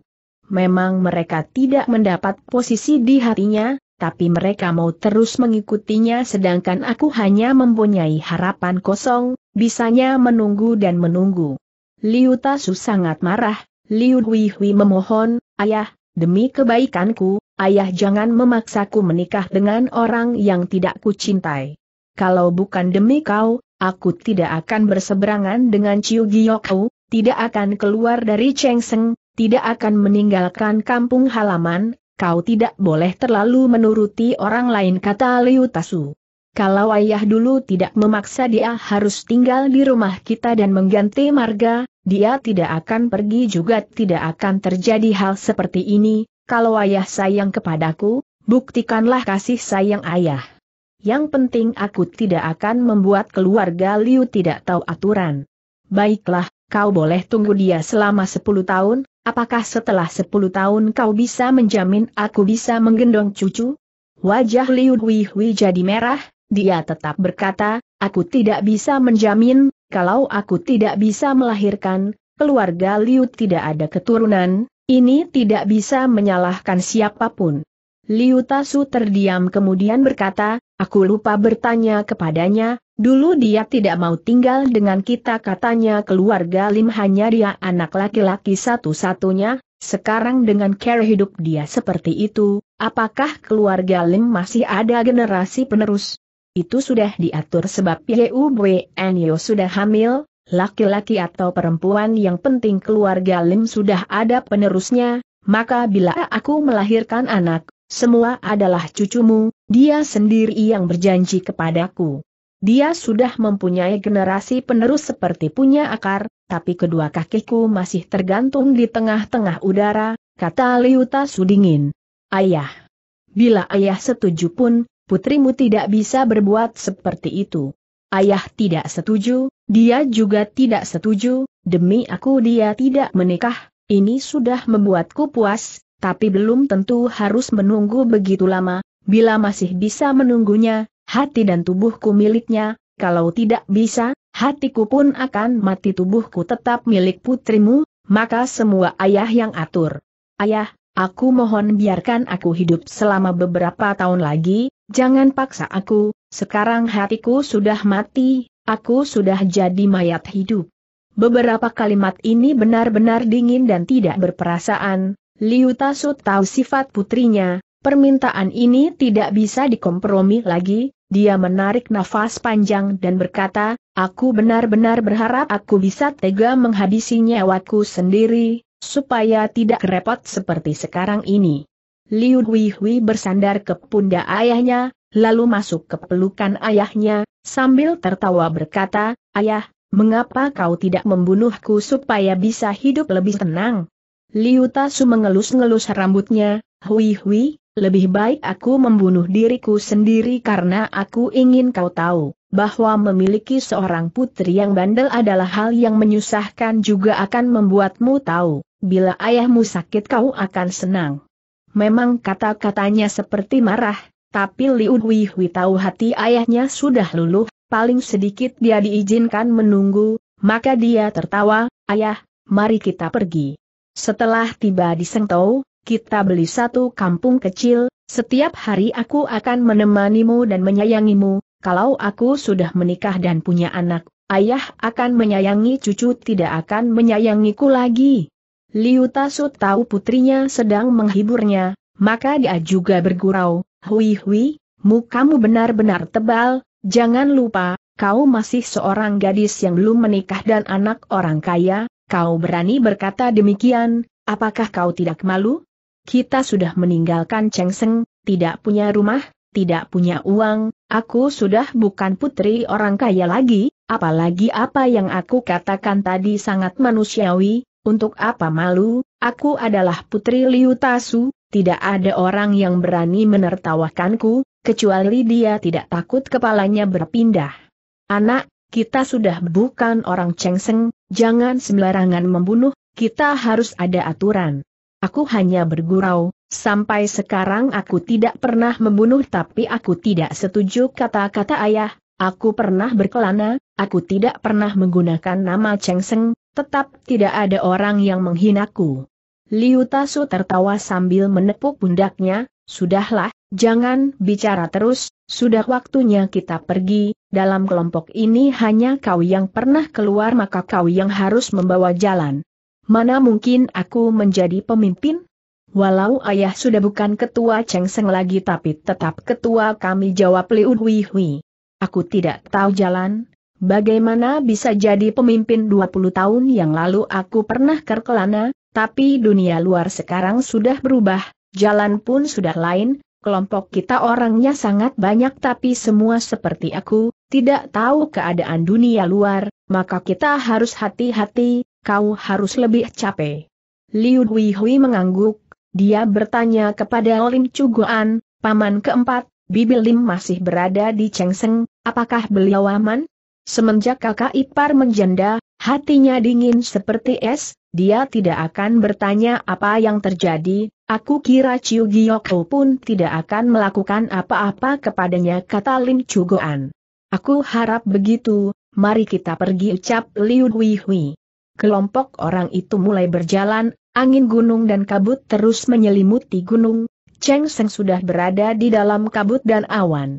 Memang mereka tidak mendapat posisi di hatinya, tapi mereka mau terus mengikutinya sedangkan aku hanya mempunyai harapan kosong, bisanya menunggu dan menunggu. Liuta Su sangat marah, Liu Hui memohon, ayah, demi kebaikanku, ayah jangan memaksaku menikah dengan orang yang tidak kucintai. Kalau bukan demi kau, aku tidak akan berseberangan dengan Chiu Giyokau, tidak akan keluar dari Chengseng, tidak akan meninggalkan kampung halaman, kau tidak boleh terlalu menuruti orang lain kata Liu Tasu. Kalau ayah dulu tidak memaksa dia harus tinggal di rumah kita dan mengganti marga, dia tidak akan pergi juga tidak akan terjadi hal seperti ini, kalau ayah sayang kepadaku, buktikanlah kasih sayang ayah. Yang penting aku tidak akan membuat keluarga Liu tidak tahu aturan. Baiklah, kau boleh tunggu dia selama 10 tahun, apakah setelah 10 tahun kau bisa menjamin aku bisa menggendong cucu? Wajah Liu Hui Hui jadi merah, dia tetap berkata, aku tidak bisa menjamin, kalau aku tidak bisa melahirkan, keluarga Liu tidak ada keturunan, ini tidak bisa menyalahkan siapapun. Liu Tasu terdiam kemudian berkata, aku lupa bertanya kepadanya, Dulu dia tidak mau tinggal dengan kita katanya keluarga Lim hanya dia anak laki-laki satu-satunya, sekarang dengan care hidup dia seperti itu, apakah keluarga Lim masih ada generasi penerus? Itu sudah diatur sebab YUBN Yo sudah hamil, laki-laki atau perempuan yang penting keluarga Lim sudah ada penerusnya, maka bila aku melahirkan anak, semua adalah cucumu, dia sendiri yang berjanji kepadaku. Dia sudah mempunyai generasi penerus seperti punya akar, tapi kedua kakiku masih tergantung di tengah-tengah udara, kata Liuta Sudingin. Ayah. Bila ayah setuju pun, putrimu tidak bisa berbuat seperti itu. Ayah tidak setuju, dia juga tidak setuju, demi aku dia tidak menikah, ini sudah membuatku puas, tapi belum tentu harus menunggu begitu lama, bila masih bisa menunggunya, Hati dan tubuhku miliknya, kalau tidak bisa, hatiku pun akan mati tubuhku tetap milik putrimu, maka semua ayah yang atur. Ayah, aku mohon biarkan aku hidup selama beberapa tahun lagi, jangan paksa aku, sekarang hatiku sudah mati, aku sudah jadi mayat hidup. Beberapa kalimat ini benar-benar dingin dan tidak berperasaan, Liu Tasut tahu sifat putrinya, Permintaan ini tidak bisa dikompromi lagi, dia menarik nafas panjang dan berkata, aku benar-benar berharap aku bisa tega menghabisi nyawaku sendiri, supaya tidak repot seperti sekarang ini. Liu Huihui bersandar ke pundak ayahnya, lalu masuk ke pelukan ayahnya, sambil tertawa berkata, Ayah, mengapa kau tidak membunuhku supaya bisa hidup lebih tenang? Liu Tasu mengelus-ngelus rambutnya, Hui Hui, lebih baik aku membunuh diriku sendiri karena aku ingin kau tahu bahwa memiliki seorang putri yang bandel adalah hal yang menyusahkan juga akan membuatmu tahu, bila ayahmu sakit kau akan senang. Memang kata-katanya seperti marah, tapi Liu Wihwi tahu hati ayahnya sudah luluh, paling sedikit dia diizinkan menunggu, maka dia tertawa, ayah, mari kita pergi. Setelah tiba di Sengtou, kita beli satu kampung kecil, setiap hari aku akan menemanimu dan menyayangimu, kalau aku sudah menikah dan punya anak, ayah akan menyayangi cucu tidak akan menyayangiku lagi. Liu Tasu tahu putrinya sedang menghiburnya, maka dia juga bergurau, Hui Hui, mukamu benar-benar tebal, jangan lupa, kau masih seorang gadis yang belum menikah dan anak orang kaya, kau berani berkata demikian, apakah kau tidak malu? Kita sudah meninggalkan Chengseng, tidak punya rumah, tidak punya uang, aku sudah bukan putri orang kaya lagi, apalagi apa yang aku katakan tadi sangat manusiawi, untuk apa malu, aku adalah putri Liu Tasu, tidak ada orang yang berani menertawakanku, kecuali dia tidak takut kepalanya berpindah. Anak, kita sudah bukan orang Seng, jangan sembarangan membunuh, kita harus ada aturan. Aku hanya bergurau, sampai sekarang aku tidak pernah membunuh tapi aku tidak setuju kata-kata ayah, aku pernah berkelana, aku tidak pernah menggunakan nama Seng, tetap tidak ada orang yang menghinaku. Liu Tasu tertawa sambil menepuk pundaknya, sudahlah, jangan bicara terus, sudah waktunya kita pergi, dalam kelompok ini hanya kau yang pernah keluar maka kau yang harus membawa jalan mana mungkin aku menjadi pemimpin? Walau ayah sudah bukan ketua Cheng Seng lagi tapi tetap ketua kami jawab Liu Hui Hui. Aku tidak tahu jalan, bagaimana bisa jadi pemimpin 20 tahun yang lalu aku pernah kerkelana, tapi dunia luar sekarang sudah berubah, jalan pun sudah lain, kelompok kita orangnya sangat banyak tapi semua seperti aku, tidak tahu keadaan dunia luar, maka kita harus hati-hati, kau harus lebih capek. Liu Hui Hui mengangguk, dia bertanya kepada Lim Guan, paman keempat, Bibi Lim masih berada di Chengseng, apakah beliau aman? Semenjak kakak ipar menjanda, hatinya dingin seperti es, dia tidak akan bertanya apa yang terjadi, aku kira Chiu Giyoko pun tidak akan melakukan apa-apa kepadanya kata Lim Guan. Aku harap begitu, mari kita pergi ucap Liu Hui Hui kelompok orang itu mulai berjalan, angin gunung dan kabut terus menyelimuti gunung, Cheng Seng sudah berada di dalam kabut dan awan.